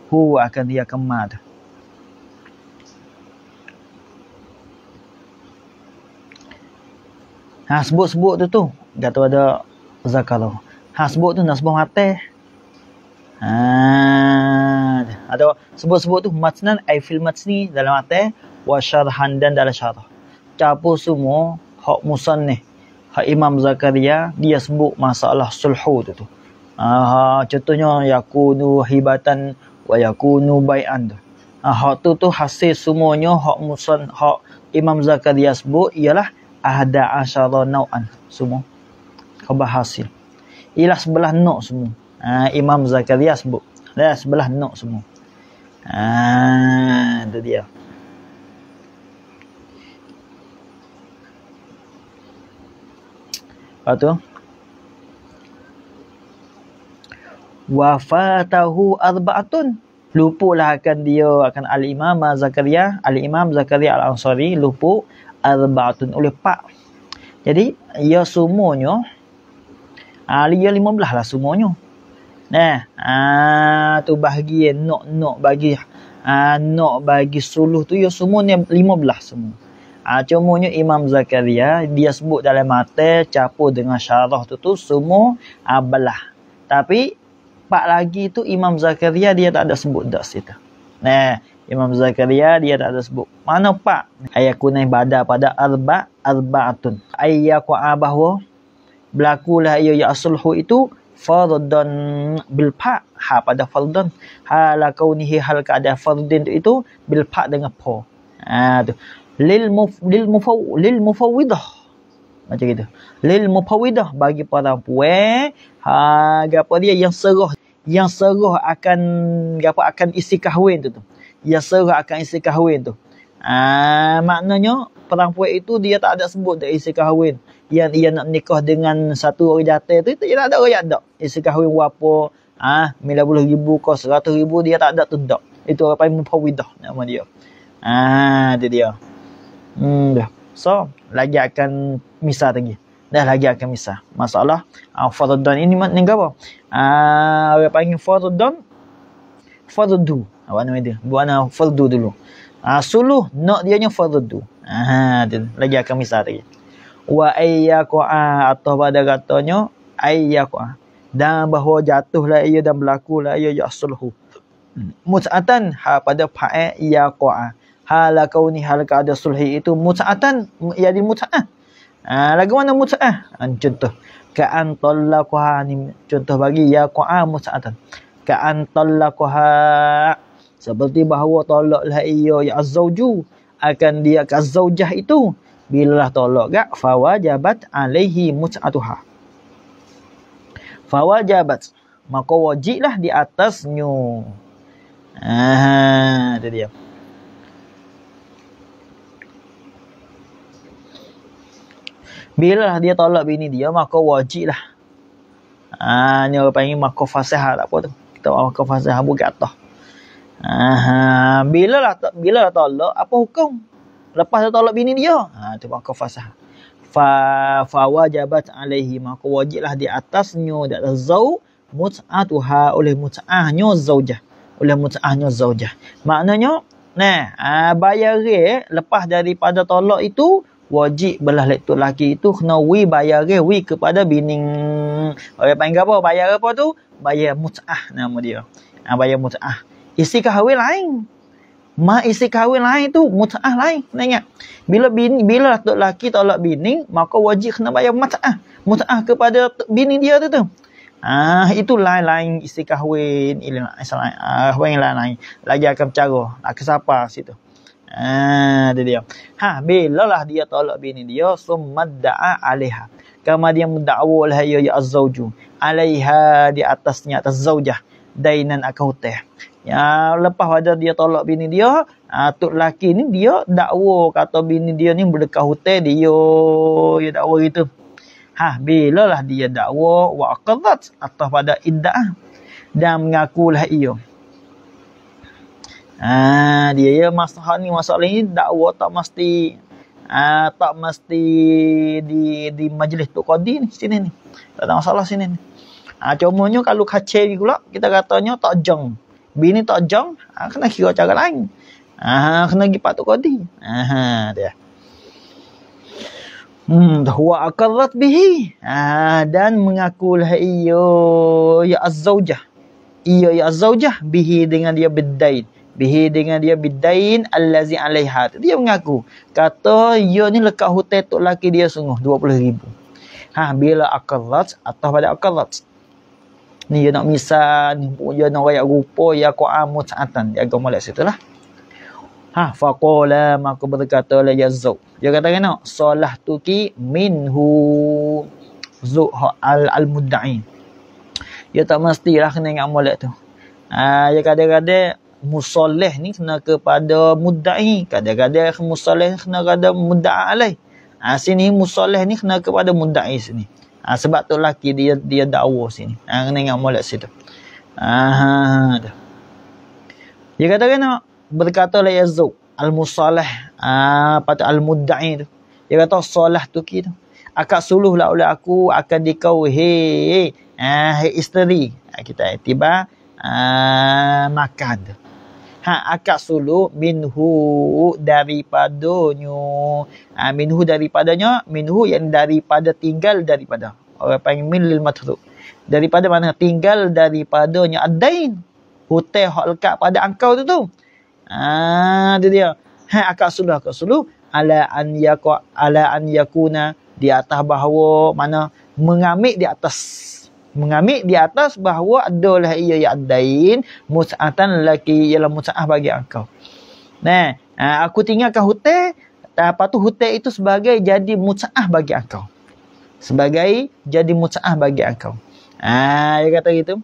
S2: Hu akan dia akan ma. Ha sebut-sebut tu tu. Dah tu ada Zakaria. Ha sebut tu nak sebut hati. Ha. Ah. Atau sebut-sebut tu matnan ai eh, fil matni dalam arti wa syarhan dan dalam syarah. Capo semua hak musannih, hak Imam Zakaria dia sebut masalah sulhu tu tu. Ha, contohnya yakunu hibatan wa yakunu bai'an Ha, ah, hak tu tu hasil semuanya hak musan hak Imam Zakaria sebut ialah ahda asyara nau'an semua. Kau bahasil. Ialah sebelah nok semua. Ha, Imam Zakaria sebut. Dah sebelah nok semua. Ha, itu dia. Lepas tu. Wafatahu arba'atun. Lupulah akan dia, akan Al-Imam Zakaria. Al-Imam Zakaria Al-Ansari lupu arba'atun oleh Pak. Jadi, ia semuanya. Ah, ia lima belah lah semuanya. Nah, ah tu bagi nok nok bagi ah nok bagi suluh tu yo ya, semua ni 15 semua. Ah cumanya Imam Zakaria dia sebut dalam mate capo dengan syarah tu tu semua abalah. Ah, Tapi pak lagi tu Imam Zakaria dia tak ada sebut dah situ. Nah, Imam Zakaria dia tak ada sebut. Mana pak? Ayaku naik badar pada arba arbaatun. Ayaku abahwa belakulah ia ya asulhu itu fardun bil fa ha pada fardun hala kaunihi hal kada fardin itu bil fa dengan po ha tu lil muf lil mufaw lil mufawidah macam gitu lil mufawidah bagi para puan ha gapo dia yang serah yang serah akan gapo akan isi kahwin tu tu yang serah akan isi kahwin tu ah ha, maknanya perempuan itu dia tak ada sebut dia isi kahwin yang ia nak nikah dengan satu orang jatuh tu, dia tak ada orang yang ada. Dia sekahwin berapa, ah ha, buluh ribu ke 100 ribu, dia tak ada tu tak. Itu orang paling mempawidah nama dia. Ah ha, dia Hmm, dah. So, lagi akan misal lagi. Dah lagi akan misal. Masalah, uh, ha, Fardun ini ni apa? Ah uh, orang panggil Fardun, Fardu. Apa ha, nama dia? Buat nama Fardu dulu. Ah uh, suluh, nak dia ni Fardu. Ah ha, Lagi akan misal lagi wa ayyaqa atau pada katanya ayyaqa dan bahawa jatuhlah ia dan berlaku lah ia yasulhu hmm. mutsatan ha pada fa'a yaqa hal kauni hal ada sulhi itu mutsatan ia di mutsah ha lagu mana mutsah ha, contoh ka antallaqaha ni contoh bagi yaqa mutsatan ka antallaqaha seperti bahawa tolaklah ia ya azwaju akan dia ke itu bilalah tolak gak fawajabat alaihi mut'atuha fawajabat maka wajiblah di atasnya
S1: ah itu dia
S2: bilalah dia tolak bini dia maka wajiblah ah ni orang panggil maka fasihah tak lah apa tu kita maka fasihah bukan atas Aha, bila lah bila lah tolak apa hukum? Lepas tu tolak bini dia. Ha tu maka fasah. Fa fawajabat alaihi maka wajiblah di atasnya di atas zau mut'atuha oleh mut'ahnya zaujah. Oleh mut'ahnya zaujah. Maknanya nah ha, bayar lepas daripada tolak itu wajib belah lelaki laki itu kena wi bayar wi kepada bini. Orang panggil apa? Bayar apa tu? Bayar mut'ah nama dia. Ha, bayar mut'ah. Isi kahwin lain. Mak isteri kahwin lain tu mutaah lain sebenarnya. Bila bini bila atuk laki tolak bini, maka wajib kena bayar mutaah. Mutaah kepada bini dia tu tu. Ah itu lain-lain isteri kahwin, ilmu Islam. Ah yang lain-lain. Lagi akan bercara, akan ah, siapa situ. Ah dia dia. Ha bila lah dia tolak bini dia, summadda'a 'alaiha. Kama dia mendakwa oleh ya, ya az 'alaiha di atasnya atas zaujah dainan akan hutang. Ya, lepas wajah dia tolak bini dia, atuk ha, laki ni dia dakwa kata bini dia ni berdekat hutan dia. Dia dakwa gitu. Ha, bila lah dia dakwa waqadat atau pada iddah dan mengakulah ia. Ha, dia ya masalah ni masalah ni dakwa tak mesti ha, tak mesti di di majlis tu qadi ni sini ni. Tak ada masalah sini ni. Ha, cumanya kalau kacau pula kita katanya tak jeng bini tak jong ha, kena kira cara lain ha, kena pergi patuk kodi ha, ha, dia hmm huwa aqarrat bihi ha, dan mengaku lah iyo ya azzaujah iyo ya azzaujah bihi dengan dia bidain bihi dengan dia bidain allazi alaiha dia mengaku kata iyo ni lekat hutai tu laki dia sungguh ribu. ha bila aqarrat atau pada aqarrat ni dia nak misal ni dia nak rakyat rupa ya ku amut atan dia agama lah situ lah ha faqala maka berkata la yazuk dia kata kena kan, solah tu ki minhu zuk al al mudda'i dia tak mestilah kena ingat molek tu ha dia kata-kata musoleh ni kena kepada mudda'i kata-kata musoleh kena kepada mudda'i alai ha sini musoleh ni kena kepada mudda'i sini Ha, sebab tu lelaki dia dia dakwa sini. Ha, kena ingat molek situ. Ha, ha, dia kata kena kan, berkata la yazuk al-musalah apa ha, tu al-mudda'i tu. Dia kata solah tu kita. Akak suluhlah oleh aku akan dikau he hey, ah, hey, isteri. Ha, kita tiba ha, makan tu ha akad sulu minhu daripadanya ha, minhu daripadanya minhu yang daripada tinggal daripada orang panggil min lil matruk daripada mana tinggal daripadanya adain hutai hak lekat pada engkau tu tu ha tu dia ha akad sulu akad sulu ala an yakwa, ala an yakuna di atas bahawa mana mengamik di atas mengambil di atas bahawa adalah ia yadain mus'atan laki ialah mus'ah bagi engkau. Nah, ha, aku tinggalkan hutan, apa tu hutan itu sebagai jadi mus'ah bagi engkau. Sebagai jadi mus'ah bagi engkau. Ah, dia kata gitu.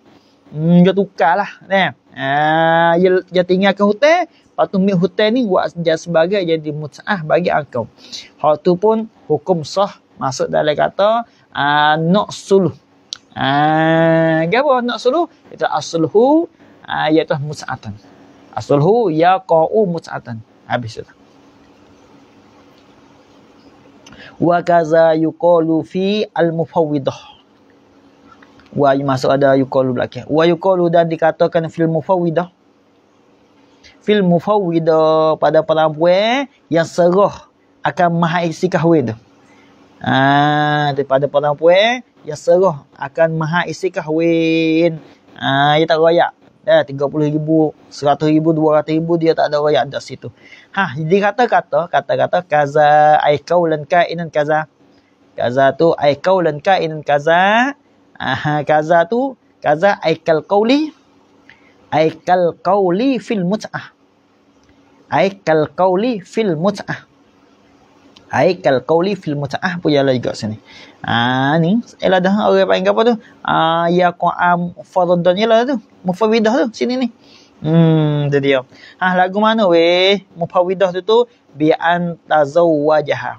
S2: Hmm, dia tukarlah. Nah, ah, dia, dia tinggalkan hutan, Patu mi hutan ni buat dia sebagai jadi musah bagi engkau. Hal tu pun hukum sah masuk dalam kata uh, nak suluh. Ah, gawa nak suruh itu asluhu ah, iaitu mus'atan. Asluhu ya yaqau mus'atan. Habis itu. Wa kaza yuqalu fi al-mufawwidah. Wa masuk ada yuqalu belakang. Wa yuqalu dan dikatakan fil mufawwidah. Fil mufawwidah pada perempuan yang serah akan mahaisi kahwin tu. Ah, daripada perempuan ya serah akan maha isi kahwin. Ah dia tak royak. Dah ribu, 30,000, 100,000, ribu dia tak ada royak dah situ. Ha, jadi kata-kata, kata-kata kaza ai qaulan ka inan kaza. Kaza tu ai qaulan ka inan kaza. Ah kaza tu kaza ai kal qauli. Ai kal qauli fil mut'ah. Ai kal qauli fil mut'ah. Haikal qawli fil muta'ah pun ialah juga sini. Haa ah, ni. Ialah dah orang panggil apa tu. Haa ah, ya ku'am fadadun ialah tu. Mufawidah tu sini ni. Hmm tu dia. Ha lagu mana weh. Mufawidah tu tu. Bi'an tazaw wajah.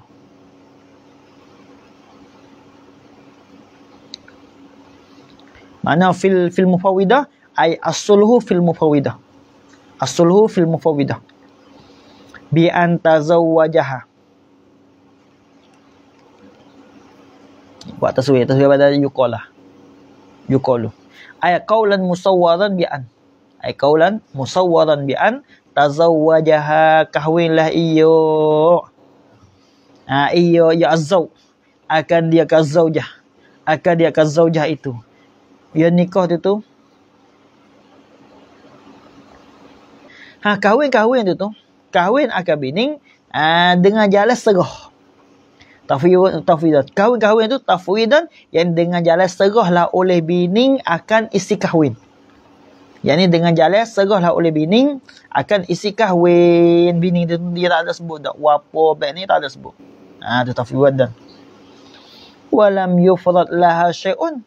S2: Mana fil fil mufawidah? Ay asulhu fil mufawidah. Asulhu fil mufawidah. Bi'an tazaw wajah. Bi'an buat taswir taswir pada yuqal lah yuqalu ay qawlan musawwaran bi an ay qawlan musawwaran bi an tazawwajaha kahwinlah iyo ah iyo ya azau akan dia kazaujah akan dia kazaujah itu ya dia nikah tu tu ha kahwin kahwin tu tu kahwin akan bining ah dengan jalan serah Tafwidat tafwidan kahwin kahwin tu tafwidan yang dengan jalan serahlah oleh bining akan isi kahwin yang ni dengan jalan serahlah oleh bining akan isi kahwin bining itu dia tak ada sebut dak wapo bag ni tak ada sebut ha tu tafwidan walam yufrad laha syai'un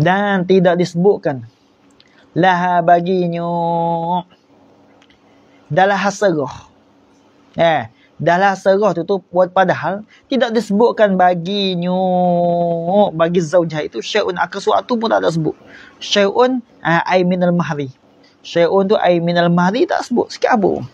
S2: dan tidak disebutkan lah baginyo dalah hasrah eh dalah hasrah tu tu buat padahal tidak disebutkan baginyo bagi zaujah itu syai'un suatu pun tak ada sebut syai'un uh, ai minal mahri syai'un tu ai minal mahri tak sebut sikit abu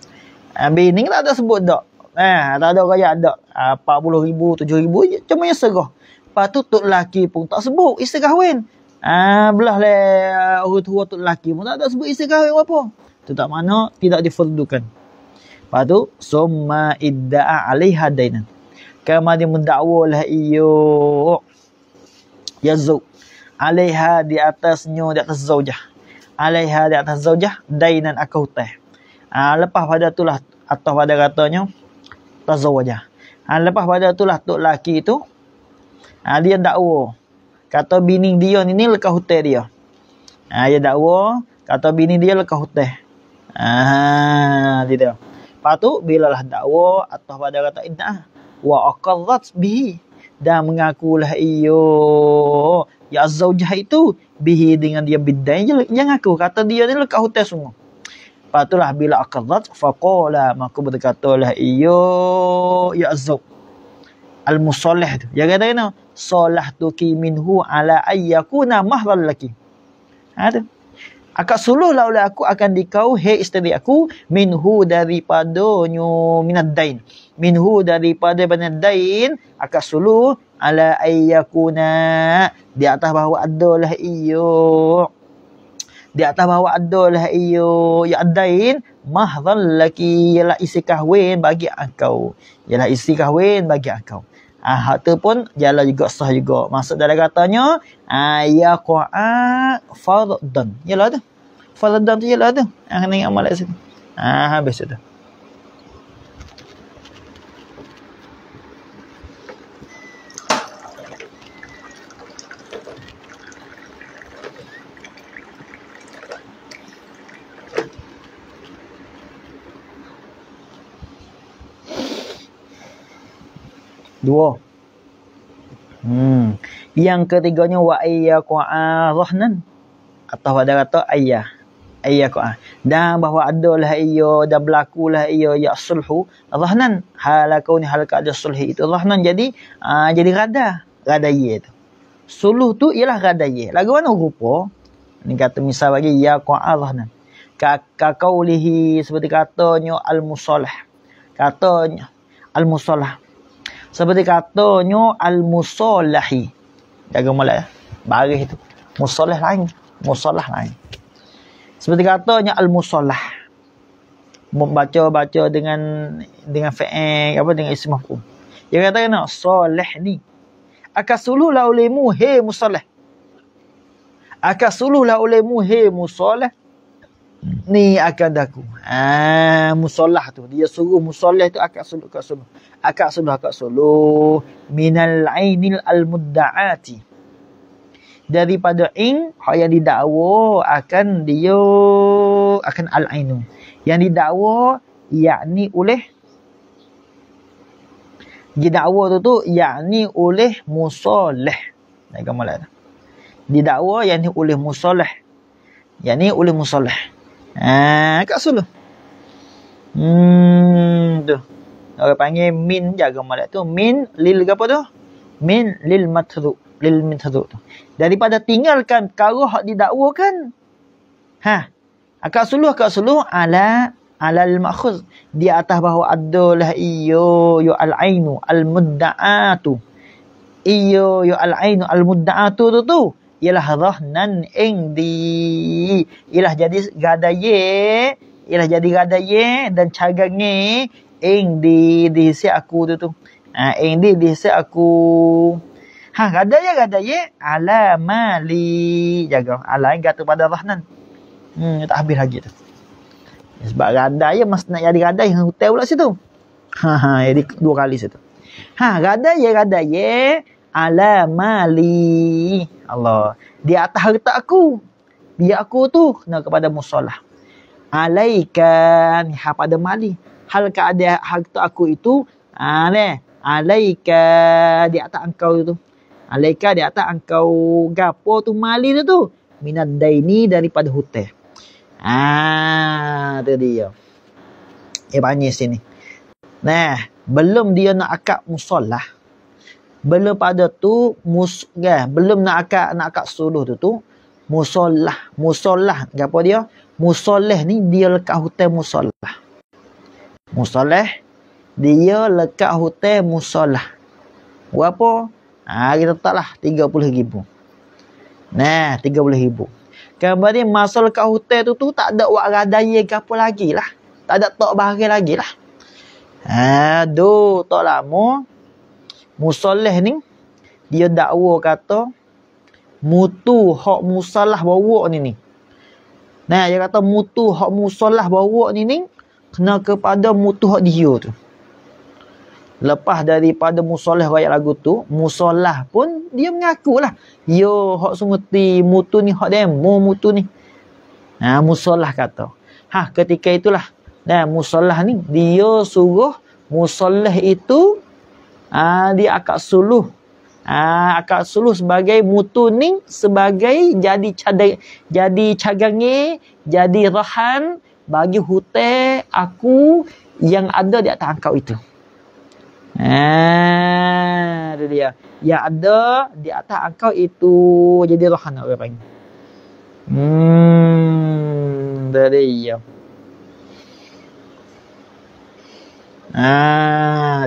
S2: ambil eh, uh, tak ada sebut dak eh tak ada gaya dak uh, 40000 7000 cuma yang serah Lepas tu, tok laki pun tak sebut. Isteri kahwin. Ah belah le ah, orang tua tu lelaki pun tak ada sebut isteri yang apa. Tetap mana tidak difardukan. Lepas tu summa idda'a 'alaiha dainan. Kama dia mendakwa lah iyo. Ya zau. 'Alaiha di atasnya di atas zaujah. 'Alaiha di atas zaujah dainan akau teh. Ah lepas pada itulah atau pada katanya tazawajah. Ah lepas pada itulah tok lelaki tu ah dia dakwa kata bini dia ni ni lekah hutan dia. Ha dia dakwa kata bini dia lekah hutan. Ha gitu. Patu bila lah dakwa atau pada kata inna wa aqadhat bihi dan mengakulah iyo ya zaujah itu bihi dengan dia bidai yang aku kata dia ni lekah hutan semua. Patulah bila aqadhat faqala maka berkatalah iyo ya zaujah al-musallih tu. Dia kata kena salahtuki minhu ala ayyakuna mahdhal laki. Ha tu. Akak suluh lah aku akan dikau hei isteri aku minhu daripada nyu minad dain. Minhu daripada minad dain akak suluh ala ayyakuna di atas bahawa adalah iyo. Di atas bahawa adalah iyo ya dain mahdhal laki ialah isi kahwin bagi engkau. Ialah isi kahwin bagi engkau. Ah ha, tu pun jalan juga sah juga. Masuk dalam katanya ayya ah, qa'a fardun. Yalah tu. Fardun tu yalah tu. Ah ni ingat
S1: amal sini. Ah habis tu. Dua. Hmm.
S2: Yang ketiganya wa ayyaka zahnan atau pada kata ayah. Ayah ku ah. Dan bahawa adalah ia dan berlaku lah ia ya sulhu zahnan. Halakau ni halaka ada sulhi itu zahnan. Jadi uh, jadi rada. Rada ye itu. Suluh tu ialah rada ye. Lagu mana rupa? Ni kata misal bagi ya ku ah zahnan. Kakaulihi seperti katanya al-musalah. Katanya al-musalah. Seperti katanya al musolahi, Jaga mulut ya. Eh. Baris itu. musolah lain. musolah lain. Seperti katanya al musolah, Membaca-baca dengan dengan fa'il apa dengan isim maf'ul. Dia kata kena soleh ni. Akasulu la ulimu he musallah. Akasulu la ulimu he musallah. Ni akan daku. Ah musallah tu dia suruh musallah tu akasulu akasulu akak sudah akak solo minal ainil al mudda'ati daripada ing yang didakwa akan dia akan al ainu yang didakwa yakni oleh didakwa tu tu yakni oleh musalih nak gamalah didakwa yakni oleh musalih yakni oleh musalih ah kak solo hmm tu Orang panggil min jaga malat tu. Min lil apa tu? Min lil matruk. Lil min matruk tu. Daripada tinggalkan perkara hak didakwakan. Ha. Akak suluh, akak suluh. Ala ala al makhuz. Di atas bahawa adolah iyo yu al-ainu al-mudda'atu. Iyo yu al-ainu al-mudda'atu tu tu. Ialah rahnan ingdi. Ialah jadi gadaye. Ialah jadi gadaye dan cagangi eng di di hisi aku tu tu. Ha, eng di di hisi aku. Ha, gada ya gada ye. Ya. Ala mali. Jaga. Ala yang kata pada rahnan. Hmm, tak habis lagi tu. Sebab gada ya mesti nak jadi gada yang hotel pula situ. Ha, ha, jadi dua kali situ. Ha, gada ya gada ye. Ya. Ala mali. Allah. Di atas harta aku. Biar aku tu kena kepada musolah. Alaikan. Ha, pada mali hal keadaan hal tu aku itu ha ni alaika di atas engkau tu alaika di atas engkau gapo tu mali tu tu minan daini daripada hutang ha tu dia eh banyak sini nah belum dia nak akad musallah, belum pada tu mus eh, belum nak akad nak akad suluh tu tu musallah, musallah, gapo dia musallah ni dia lekat hutang musallah musoleh dia lekat hotel musalah. berapa ha kita tetaplah 30000 nah 30000 kabar dia masa lekat hotel tu tu tak ada wak radaya ke apa lagi lah tak ada tok barang lagi lah aduh tok lama musoleh ni dia dakwa kata mutu hak musalah bawa ni ni Nah, dia kata mutu hak musalah bawa ni ni kena kepada mutuhak dia tu. Lepas daripada musoleh rakyat lagu tu, musoleh pun dia mengaku lah. Yo, hak sungerti, mutu ni hak demo, mutu ni. Ha, musoleh kata. Ha, ketika itulah. Dan musoleh ni, dia suruh musoleh itu ha, dia akak suluh. ha, akak suluh sebagai mutu ni sebagai jadi cadang jadi cagangi, jadi rohan, bagi hutang aku yang ada di atas engkau itu.
S1: Ha,
S2: ah, itu dia. ya ada di atas engkau itu jadi roh orang panggil.
S1: Hmm, itu dia. Ya. Ah,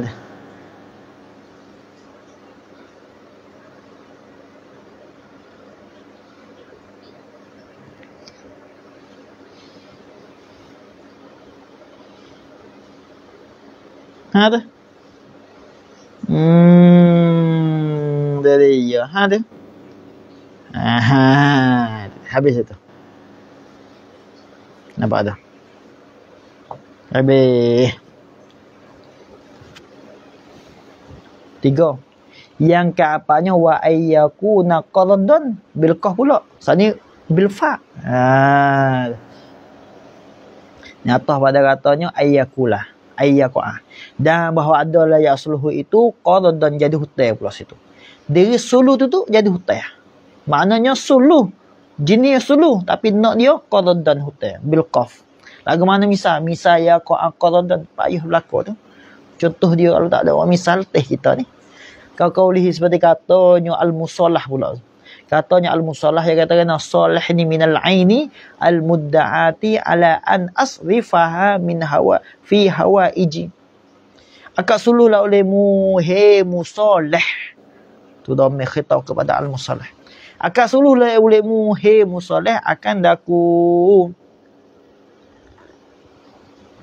S1: هذا اممم ده ايوه هذا اها حبيته نبعده
S2: ابيه تيجو yang keapanya wa ayyakuna qardan bil qah pula sebenarnya bil fa ah nyatah pada katanya ayyakulah ayat Quran. Ah. Dan bahawa adalah ya asluhu itu qaradan jadi hutai pula situ. Dari suluh tu tu jadi hutai. Ah. Maknanya suluh Jini suluh tapi nak dia qaradan hutai bil qaf. Lagu mana misal misal ya Quran ah, qaradan payuh berlaku tu. Contoh dia kalau tak ada misal teh kita ni. Kau kau lihat seperti katanya al-musalah pula tu. Katanya Al-Musalah yang kata kena salih ni minal aini al-mudda'ati ala an asrifaha min hawa fi hawa iji. Akak sululah olehmu he Musalah. Tu dah mengkhitab kepada Al-Musalah. Akak sululah olehmu he Musalah akan daku.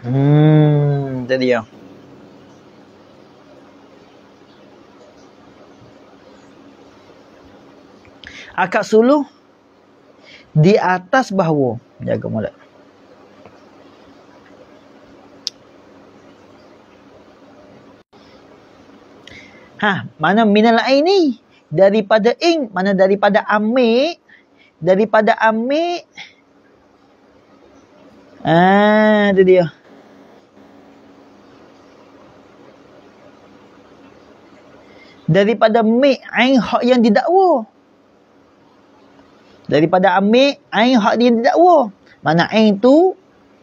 S2: Hmm, jadi ya. akad suluh di atas bahawa jaga mulut ha mana minal ain daripada ing mana daripada ame daripada ame ah ha, tu dia daripada mi ain hak yang didakwa daripada ambil ain hak dia didakwa. Mana ain tu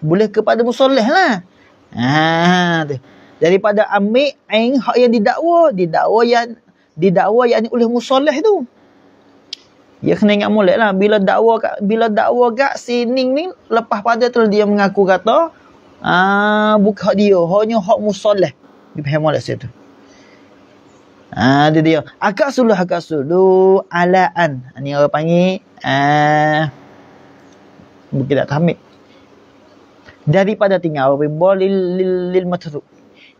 S2: boleh kepada musoleh lah. Ha, tu. Daripada ambil ain hak yang didakwa, didakwa yang didakwa yang oleh musoleh tu. Ya kena ingat mulai lah. Bila dakwa kat, bila dakwa kat si Ning ni, lepas pada tu dia mengaku kata, ah bukan hak dia. Hanya hak musoleh. Dia faham mulai situ. Ah dia dia. Akak suluh, akak suluh. Alaan. Ini orang panggil Bukit eh, Dak Tamik. Daripada tinggal. boleh Lil,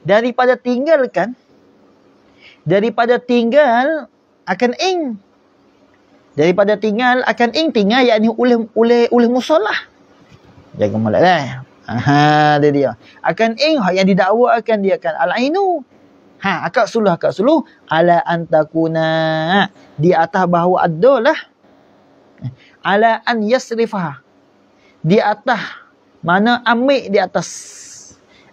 S2: Daripada tinggal kan? Daripada tinggal. Akan ing. Daripada tinggal. Akan ing tinggal. Yang ni oleh, oleh, oleh musolah. Jangan mulai lah. Eh. Aha, dia dia. Akan ing yang didakwa akan dia akan al-ainu. Ha, akak suluh akak suluh ala antakuna di atas bahu adullah ala an yasrifah di atas mana amik di atas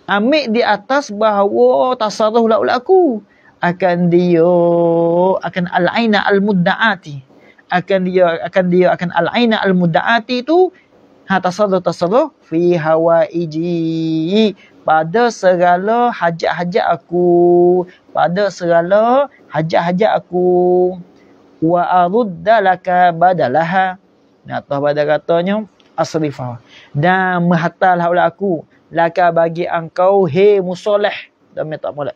S2: amik di atas bahawa tasarruh la aku akan dia akan al-aina al-mudda'ati akan dia akan dia akan al-aina al-mudda'ati tu ha tasarruh tasarruh fi hawaiji pada segala hajat-hajat aku pada segala hajat-hajat aku wa laka badalaha natah pada katanya asrifah dan mahatalah oleh aku laka bagi engkau he musoleh dan minta mulak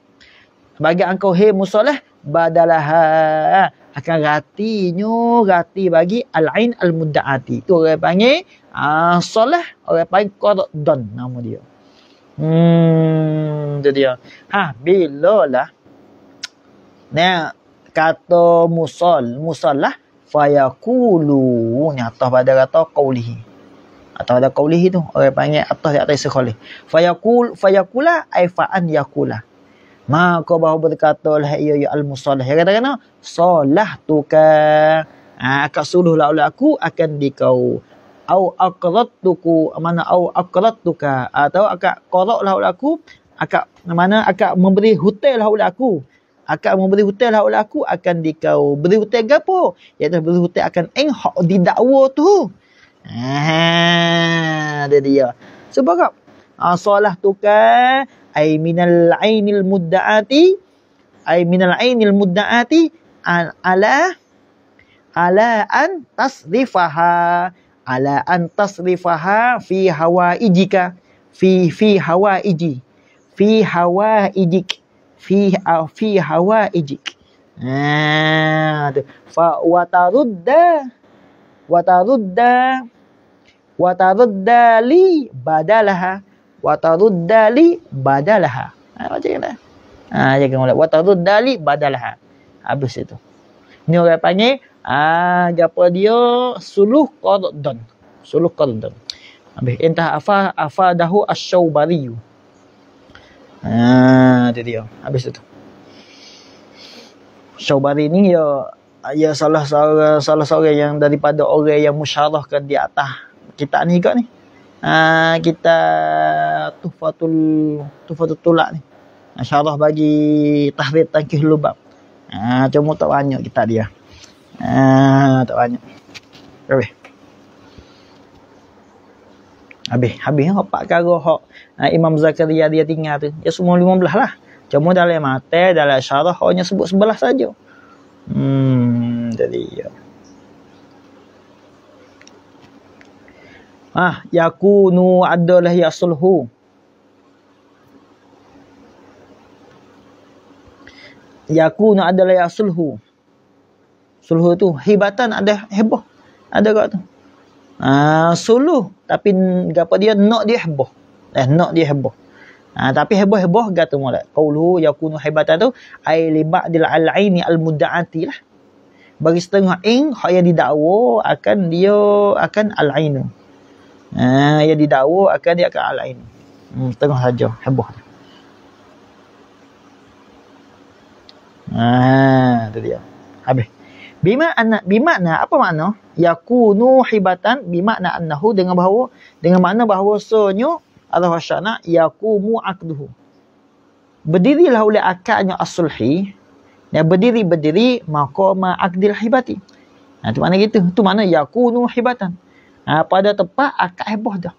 S2: bagi engkau he musoleh badalah akan gatinya gati bagi al-ain al-mudda'ati itu orang panggil uh, soleh orang panggil qardan nama dia
S1: hmm jadi dia
S2: ha bila lah, nah kata musal musal lah fayakulu nyata pada kata qaulihi atau ada qaulihi tu orang panggil atas di atas sekali fayakul fayakula ai fa'an yakula maka bahu berkata lah ya ya al musalah ya kata kena salah tu ke ha, akan suluh lah oleh aku akan dikau au aqradtuku mana au aqradtuka atau ha, akan qara lah oleh aku akan mana akak memberi hutang lah oleh aku akan memberi hutang lah oleh aku akan dikau beri hutang ke apa iaitu beri hutang akan enghak didakwa tu ha dia dia sebab apa? ha, salah tu kan ai minal ainil mudda'ati ai minal ainil mudda'ati al ala ala an tasrifaha ala an tasrifaha fi hawa ijika fi fi hawa iji fi hawa ijika fi fi hawa ijik. Ha, fa watarudda watarudda watarudda li badalaha watarudda li badalaha. Ha, macam mana? Lah. Ha, dia kena mula. Watarudda li badalaha. Habis itu. Ni orang panggil ah ha, gapo dia suluh qardan. Suluh qardan. Habis entah apa apa dahu asy
S1: dia ah, dia. Habis itu.
S2: Syaubari ni ya ya salah seorang salah seorang yang daripada orang yang musyarahkan di atas kita ni juga ni. Ha, kita tufatul tufatul tulak ni. Ah, syarah bagi tahrir tangkih lubang. Ha, cuma tak banyak kita dia. Ha, tak banyak. Okay. Habis, habis hok pak karo hok uh, Imam Zakaria dia tinggal tu. Ya semua lima belah lah. Cuma dalam mata, dalam syarah hanya sebut sebelah saja.
S1: Hmm, jadi ya.
S2: Ah, yakunu adalah yasulhu. Yakunu adalah yasulhu. Sulhu tu hibatan ada heboh. Ada kat tu. Ah, solo tapi gapo dia nak dia heboh eh nak dia heboh ha, tapi heboh-heboh gatu mula qawlu yakunu haibatan tu ai li ba'dil al-aini al-mudda'ati lah bagi setengah ing hak yang didakwa akan dia akan al-ainu ha, yang didakwa akan dia akan al-ainu hmm, setengah saja heboh ha, tu dia habis Bima anna na apa makna? Yakunu hibatan na annahu dengan bahawa dengan makna bahawa sonyo Allah wasyana yakumu aqduhu. Berdirilah oleh akadnya as-sulhi. Ya berdiri-berdiri maqama aqdil hibati. Ha tu makna gitu. Tu makna yakunu hibatan. Ha, pada tempat akad heboh dah.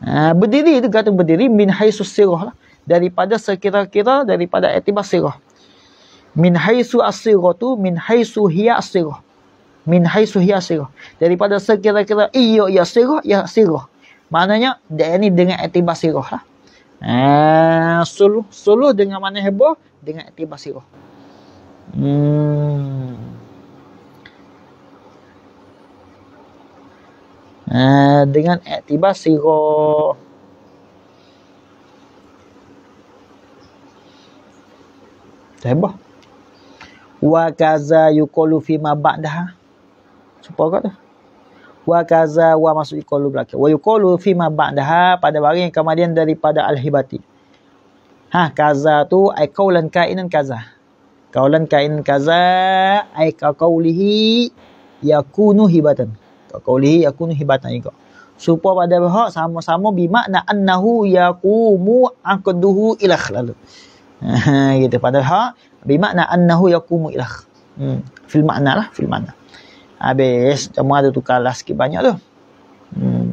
S2: Ha, berdiri itu kata berdiri min haisus sirah lah. Daripada sekira-kira daripada etibas sirah min haisu asirah tu min haisu hiya asirah min haisu hiya asirah daripada sekira-kira iya ya asirah ya asirah maknanya dia ni dengan aktibah sirah lah
S1: eh,
S2: suluh suluh dengan mana heboh dengan aktibah sirah
S1: hmm.
S2: Eh, dengan aktibah sirah heboh wa kaza yuqulu fi ma ba'dah siapa kat tu wa kaza wa masuk yuqulu belaka wa yuqulu fi ma ba'dah pada barang yang kemudian daripada al-hibati ha kaza tu ai qaulan kainan kaza qaulan kainan kaza ai qaulihi yakunu hibatan qaulihi yakunu hibatan juga supaya pada hak sama-sama bimakna annahu yaqumu aqduhu ila khalal Ha, gitu padahal ha, bermakna annahu yakumu ilah hmm. fil makna lah fil makna habis cuma ada tukar lah sikit banyak tu hmm.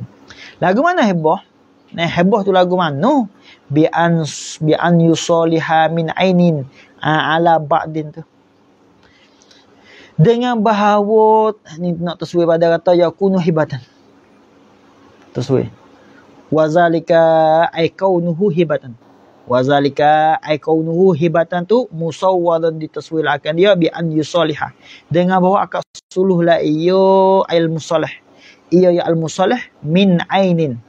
S2: lagu mana heboh nah heboh tu lagu mana no bi an bi an yusaliha min ainin ha, ala ba'din tu dengan bahawa ni nak tersuai pada kata ya kunu hibatan tersuai wazalika aikaunuhu hibatan Wazalika aikaunuhu hibatan tu musawwadan ditaswil akan dia bi an yusaliha. Dengan bahawa akak suluh lah iyo al musalih. Iyo ya al musalih min ainin.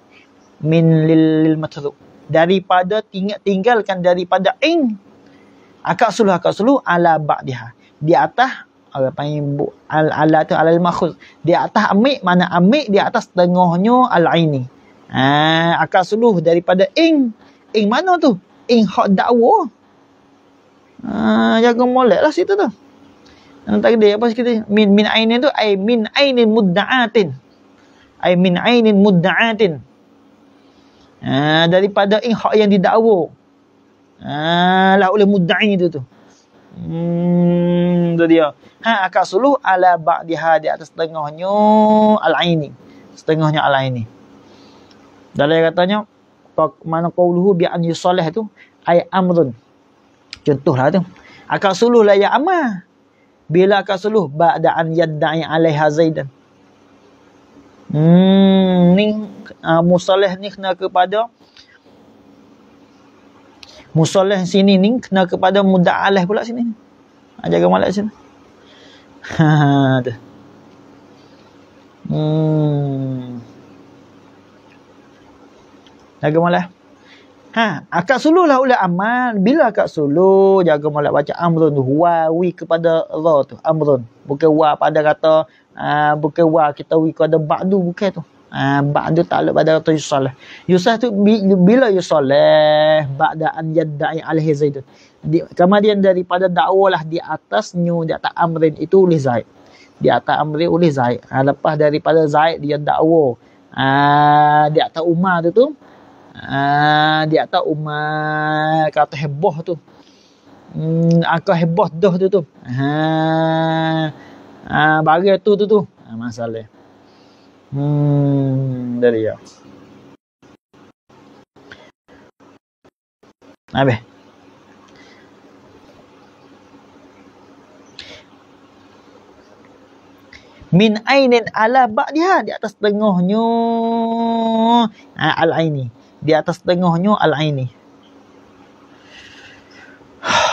S2: Min lil lil matru. Daripada tinggal tinggalkan daripada ing. Akak suluh akak suluh ala ba'diha. Di atas apa panggil bu, al ala tu al makhuz. Di atas amik mana amik di atas tengahnya al aini. Ah akak suluh daripada ing. Eng mana tu? Eng hak dakwa. Ah, jaga molek lah situ tu. Yang tak ada apa sikit Min min ainin tu ai min ainin mudda'atin. Ai min ainin mudda'atin. Ah, daripada eng hak yang didakwa. Ah, lah oleh mudda'i tu tu. Hmm, tu dia. Ha akasulu ala ba'diha di atas setengahnya al-aini. Setengahnya al-aini. Dalam katanya, apa mana qauluhu bi an yusalih tu ai amrun contohlah tu akal suluh la ya amal bila akan suluh ba'da an yadda'i alaiha zaidan hmm ni uh, ah, musalih ni kena kepada musalih sini ni kena kepada muda'alih pula sini ah, jaga malak sini ha, ha, ha tu hmm jaga molat. Ha, akak sululah oleh aman. Bila akak suluh jaga molat baca amrun huwa wi kepada Allah tu. Amrun. Bukan wa pada kata ah uh, bukan wa kita wi kepada ba'du bukan tu. Ah ha, ba'du tak ada pada kata yusalah. Yusalah tu bila yusalah ba'da an yadda'i alaihi Zaid. Di, kemudian daripada dakwalah di atasnya di atas amrin itu oleh Zaid. Di atas amrin oleh Zaid. Ha, lepas daripada Zaid dia dakwa. Ah uh, ha, di atas Umar tu Ah, dia tak umat kata heboh tu. Hmm, aku heboh dah tu tu. Ha. Ah, ha, bagi tu tu tu. Ha,
S1: masalah. Hmm, dari ya.
S2: Abe. Min ainin ala ba'diha di atas tengahnya al-aini di atas tengahnya al-aini.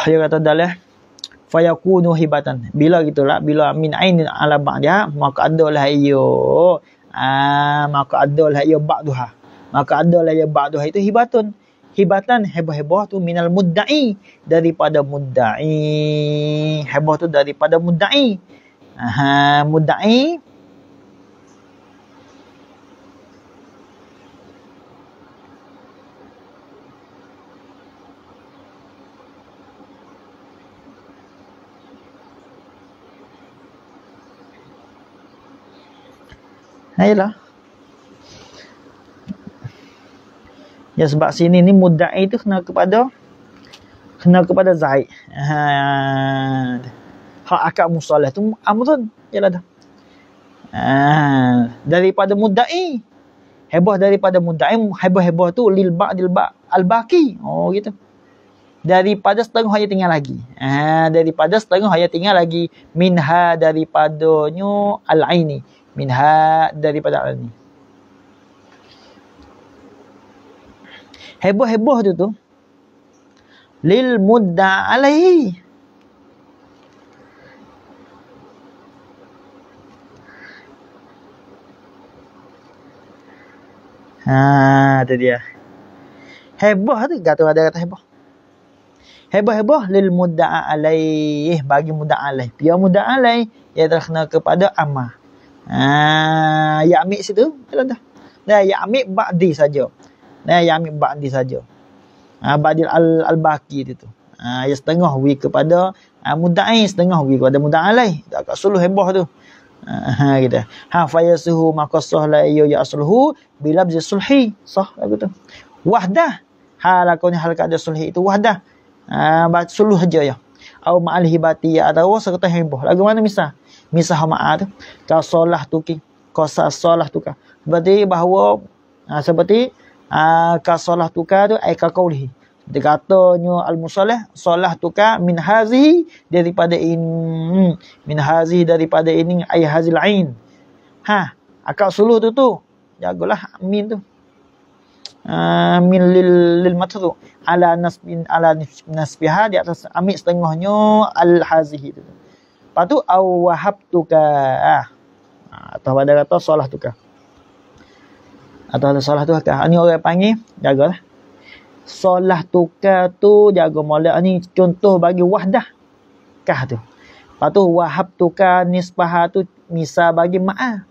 S2: Dia kata dalam eh, fayakunu hibatan. Bila gitulah, bila min ainin ala ba'dha, maka adalah ia ah maka adalah ia ba'dha. Maka adalah ia ba'dha itu hibatun. Hibatan heboh-heboh tu minal mudda'i daripada mudda'i. Heboh tu daripada mudda'i. Aha, mudda'i Ayolah. Ya sebab sini ni mudai tu kena kepada kena kepada Zaid. Ha. Ha akak musalah tu Amrun. Ah, Yalah dah. Ha. daripada mudai heboh daripada mudai heboh-heboh tu lil ba'dil ba' al-baqi. Oh gitu. Daripada setengah hari tinggal lagi. Ha, daripada setengah hari tinggal lagi. Minha daripadanya al-aini minha daripada al ni heboh-heboh tu tu lil muda alaihi Ha, tu dia. Heboh tu kata ada kata heboh. Heboh-heboh lil muda alaih bagi muda alaih. Pia muda alaih ia terkena kepada amah. Ah, ya ambil situ, kalau dah. Nah, ya ambil ba'di saja. Nah, ya ambil ba'di saja. Ah, ba'dil al al-baqi itu tu. Ah, ya setengah wi kepada ah, mudai setengah wi kepada mudai Tak kat suluh heboh tu. Ah, ha kita. Ha fayasuhu maka sahla iyo ya, ya asluhu bila bi sulhi. Sah lagu tu. Wahdah. Ha lakonnya hal kada sulhi itu wahdah. Ah, suluh aja ya. Aw ma'al hibati ya atau serta heboh. Lagu mana misal? misah jamaah tu ka solah tu ki kosa solah tu ka berarti bahawa ha, seperti ha, ah, ka solah tu ka tu ai ka qaulihi dikatanya al musalah solah tu ka min hazihi daripada in hmm, min hazihi daripada ini ai hazil ain ha akak suluh tu tu jagalah min tu ah, min lil lil matru ala nasbin ala nasbiha di atas amik setengahnya al hazihi tu Lepas tu au tuka. Ah. Atau pada kata solah tuka. Atau ada solah tuka. Ini ah, orang panggil jagalah. Solah tuka tu jaga mula. Ah, Ini contoh bagi wahdah kah tu. Lepas tu wahab tuka nisbah tu misa bagi ma'ah.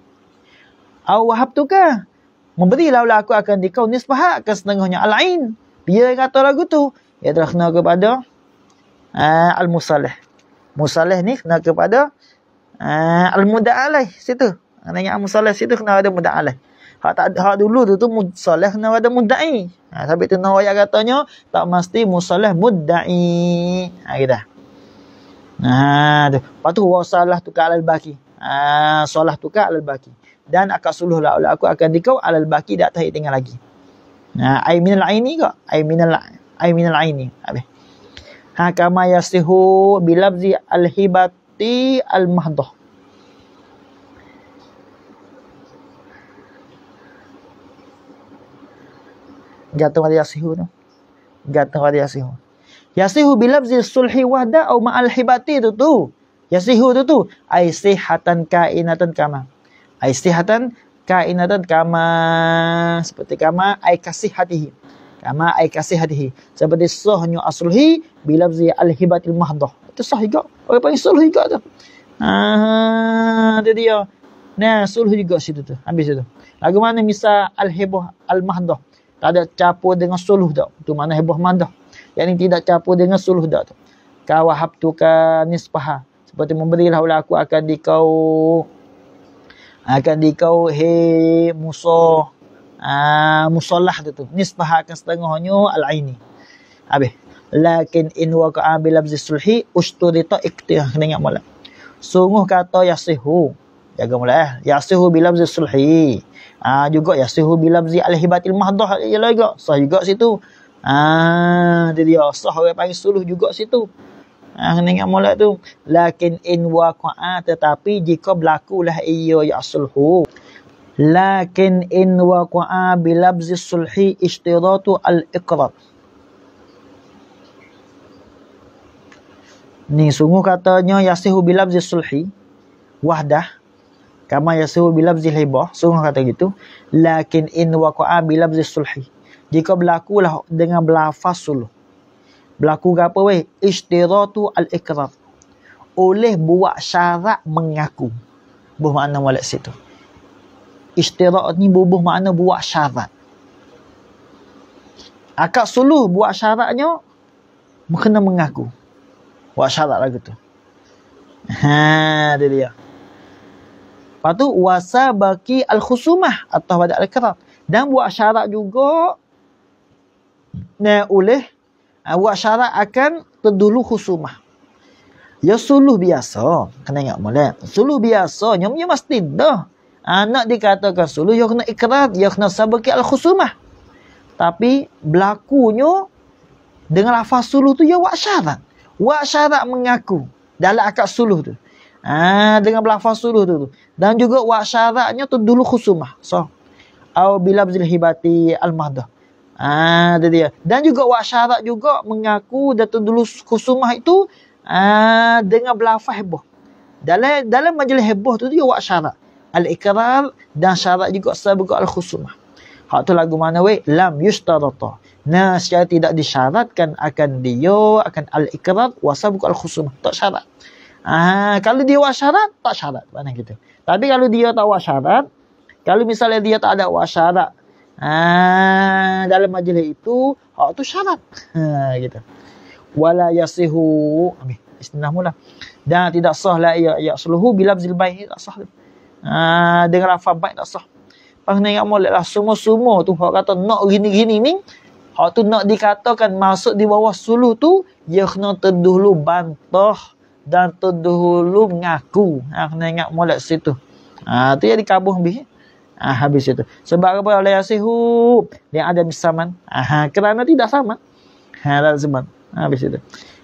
S2: Awahab wahab tuka memberi laulah aku akan dikau nisbah ah ke setengahnya al-ain. Biar kata lagu tu ia terkena kepada uh, al-musalih musalih ni kena kepada uh, eh, al-muda'alai situ. Maknanya al-musalih situ kena ada muda'alai. Hak tak ha dulu tu tu musalih kena ada Mudai. Ha sampai tu nawai katanya tak mesti musalih Mudai. Ha gitu. Ha tu. Patu wasalah tu ka al-baki. Ha solah tu ka al-baki. Dan akan suluh lah oleh aku akan dikau al-baki dak tahi tinggal lagi. Ha ai minal aini ke? Ai minal ai minal aini. Habis. Ha kama yasihu bilabzi alhibati almahdhah. Jatuh wa yasihu tu. Jatuh wa yasihu. Yasihu bilabzi sulhi wahda au ma alhibati tu tu. Yasihu tu tu. Aisihatan kainatan kama. Aisihatan kainatan kama. Seperti kama. Aikasih hatihim. Kama ai kasih hadihi. Seperti sahnyu asluhi bilabzi al-hibatil mahdoh. Itu sah juga. Orang panggil sulh juga tu. Haa, ah, dia dia. Nah, sulh juga situ tu. Habis situ. Lagu mana misal al-hibah al-mahdoh. Tak ada capur dengan sulh tu. mana hibah mahdoh. Yang ini tidak capur dengan sulh tu. Kawahab tuka nispaha. Seperti memberilah oleh aku akan dikau. Akan dikau he musuh. Ah, musolah tu tu nisfahakan setengahnya al-aini habis lakin in waqa'a bil lafzi sulhi usturita iktihah kena ingat mula sungguh kata yasihu jaga mula eh yasihu bil lafzi sulhi ah juga yasihu bil lafzi al-hibatil mahdhah ialah ya, juga sah juga situ ah dia dia sah orang panggil suluh juga situ ah kena ingat mula tu lakin in waqa'a tetapi jika berlaku lah iya yasulhu Lakin in waqa'a bilabzi sulhi ishtiratu al-iqrar. Ni sungguh katanya yasihu bilabzi sulhi wahdah. Kama yasihu bilabzi hibah. Sungguh kata gitu. Lakin in waqa'a bilabzi sulhi. Jika berlaku lah dengan berlafaz suluh. Berlaku ke apa weh? Ishtiratu al-iqrar. Oleh buat syarat mengaku. Buh makna walaik situ. Istirahat ni bubuh makna buat syarat. Akak suluh buat syaratnya kena mengaku. Buat syarat lagu tu. Haa, dia dia. Lepas tu wasa baki al khusumah atau badak al -kerab. dan buat syarat juga ne oleh ha, buat syarat akan terdulu khusumah. Ya suluh biasa, kena ingat molek. Suluh biasa nyam nyam mesti dah. Anak dikatakan suluh, yang kena ikrat, yang kena sabaki al-khusumah. Tapi berlakunya dengan lafaz suluh tu ya wak syarat. Wak syarat mengaku dalam akad suluh tu. Ah ha, dengan lafaz suluh tu, Dan juga wak syaratnya tu dulu khusumah. So, aw bila bil hibati al mahdah. Ah ha, dia. Dan juga wak syarat juga mengaku dah dulu khusumah itu ah ha, dengan lafaz heboh. Dalam dalam majlis heboh tu dia ya, wak syarat al-ikrar dan syarat juga sebagai al-khusumah. Hak tu lagu mana weh? Lam yustarata. Nah, secara tidak disyaratkan akan dia, akan al-ikrar, wasa buka al-khusumah. Tak syarat. Ah, kalau dia wasyarat, tak syarat. Mana kita? Tapi kalau dia tak wasyarat, kalau misalnya dia tak ada wasyarat, ah, dalam majlis itu, hak tu syarat. Ha, gitu. Wala yasihu. Amin. Istinah lah. Dan tidak sahlah ia, ya, ia ya suluhu bila bzilbaik ini tak sah ha, dengan lafaz baik tak sah pasal ingat molek lah semua-semua tu hak kata nak gini-gini ni hak tu nak dikatakan masuk di bawah suluh tu ia ya kena terdulu bantah dan terdahulu mengaku. ha, ah, kena ingat molek situ ha, tu yang dikabung habis ha, habis itu sebab apa oleh asihu yang ada bersamaan. ha, kerana tidak sama ha, tidak sama habis itu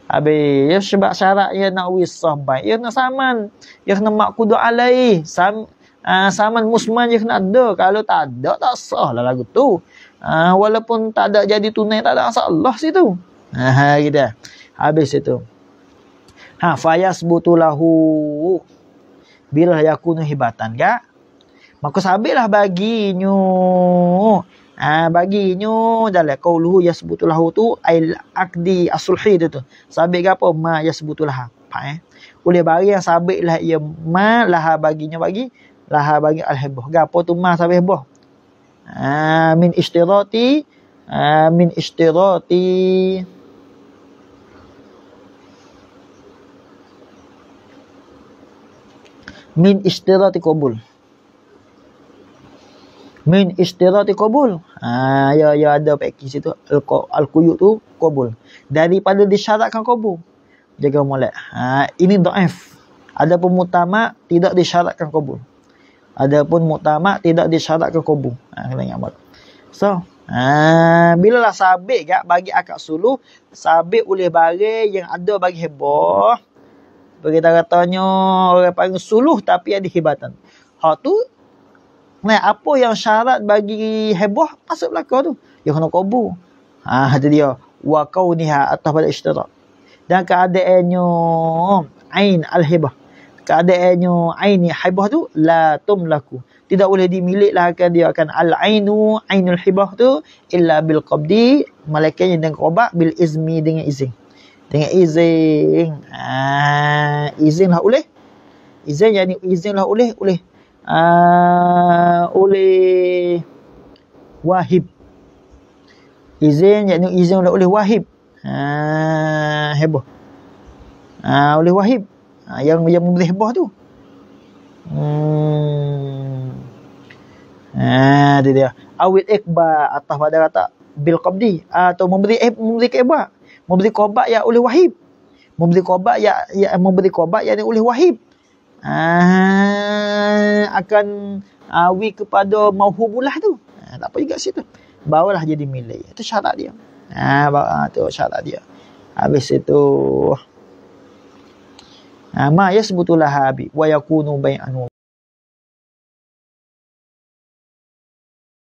S2: Abi, ya sebab syarat ya nak wisah baik. Ya nak saman. Ya nak makkudu alai. Sam, uh, saman musman ya nak ada. Kalau tak ada, tak sah lah lagu tu. Uh, walaupun tak ada jadi tunai, tak ada asal Allah situ. Ha, kita. Habis itu. Ha, fayas butulahu. Bila yakunu hibatan, kak. Maka sabitlah baginya. Ha, baginyo jalan kauluhu ya sebutulah itu, ail akdi asulhi itu. tu. Sabik apa ma ya sebutulah. Pak eh. Oleh bagi yang sabik lah ia ya ma lah baginya bagi lah bagi alhibah. Gapo tu ma sabik boh. Ha, min istirati ha, min istirati min istirati kubul min istirahat qabul. Ha ya ya ada pakis itu al-quyut tu qabul. Daripada disyaratkan qabul. Jaga molek. Ha ini dhaif. Adapun mutama tidak disyaratkan Ada pun mutama tidak disyaratkan qabul. Ha kena ingat. So, ha bila lah sabi, gak bagi akak suluh sabi oleh barang yang ada bagi heboh. Begitu katanya orang panggil suluh tapi ada hibatan. Hak tu Nah, apa yang syarat bagi heboh masuk belaka tu? Ya kena kubur. Ha itu dia. Wa kauniha atau pada isytirak. Dan keadaannya ain al-hibah. Keadaannya aini hibah tu la tumlaku. Tidak boleh dimiliklah akan dia akan al-ainu ainul hibah tu illa bil qabdi malaikatnya dan qabak bil izmi dengan izin. Dengan izin. Ah izinlah oleh izin yang yakni izinlah oleh oleh uh, oleh wahib izin yakni izin oleh wahib uh, heboh uh, oleh wahib uh, yang yang memberi heboh tu hmm. uh, dia awit ikbar atas pada kata bil qabdi atau memberi eh, memberi kebah memberi kobak ya oleh wahib memberi kobak ya, ya memberi kobak ya oleh wahib Ah, akan awi ah, kepada mauhubullah tu. Ah, tak apa juga situ. Barulah jadi milik. Itu syarat dia. Ah, bawa, ah tu syarat dia. Habis itu Ah, ma yasbutulah habib wa yakunu bai'an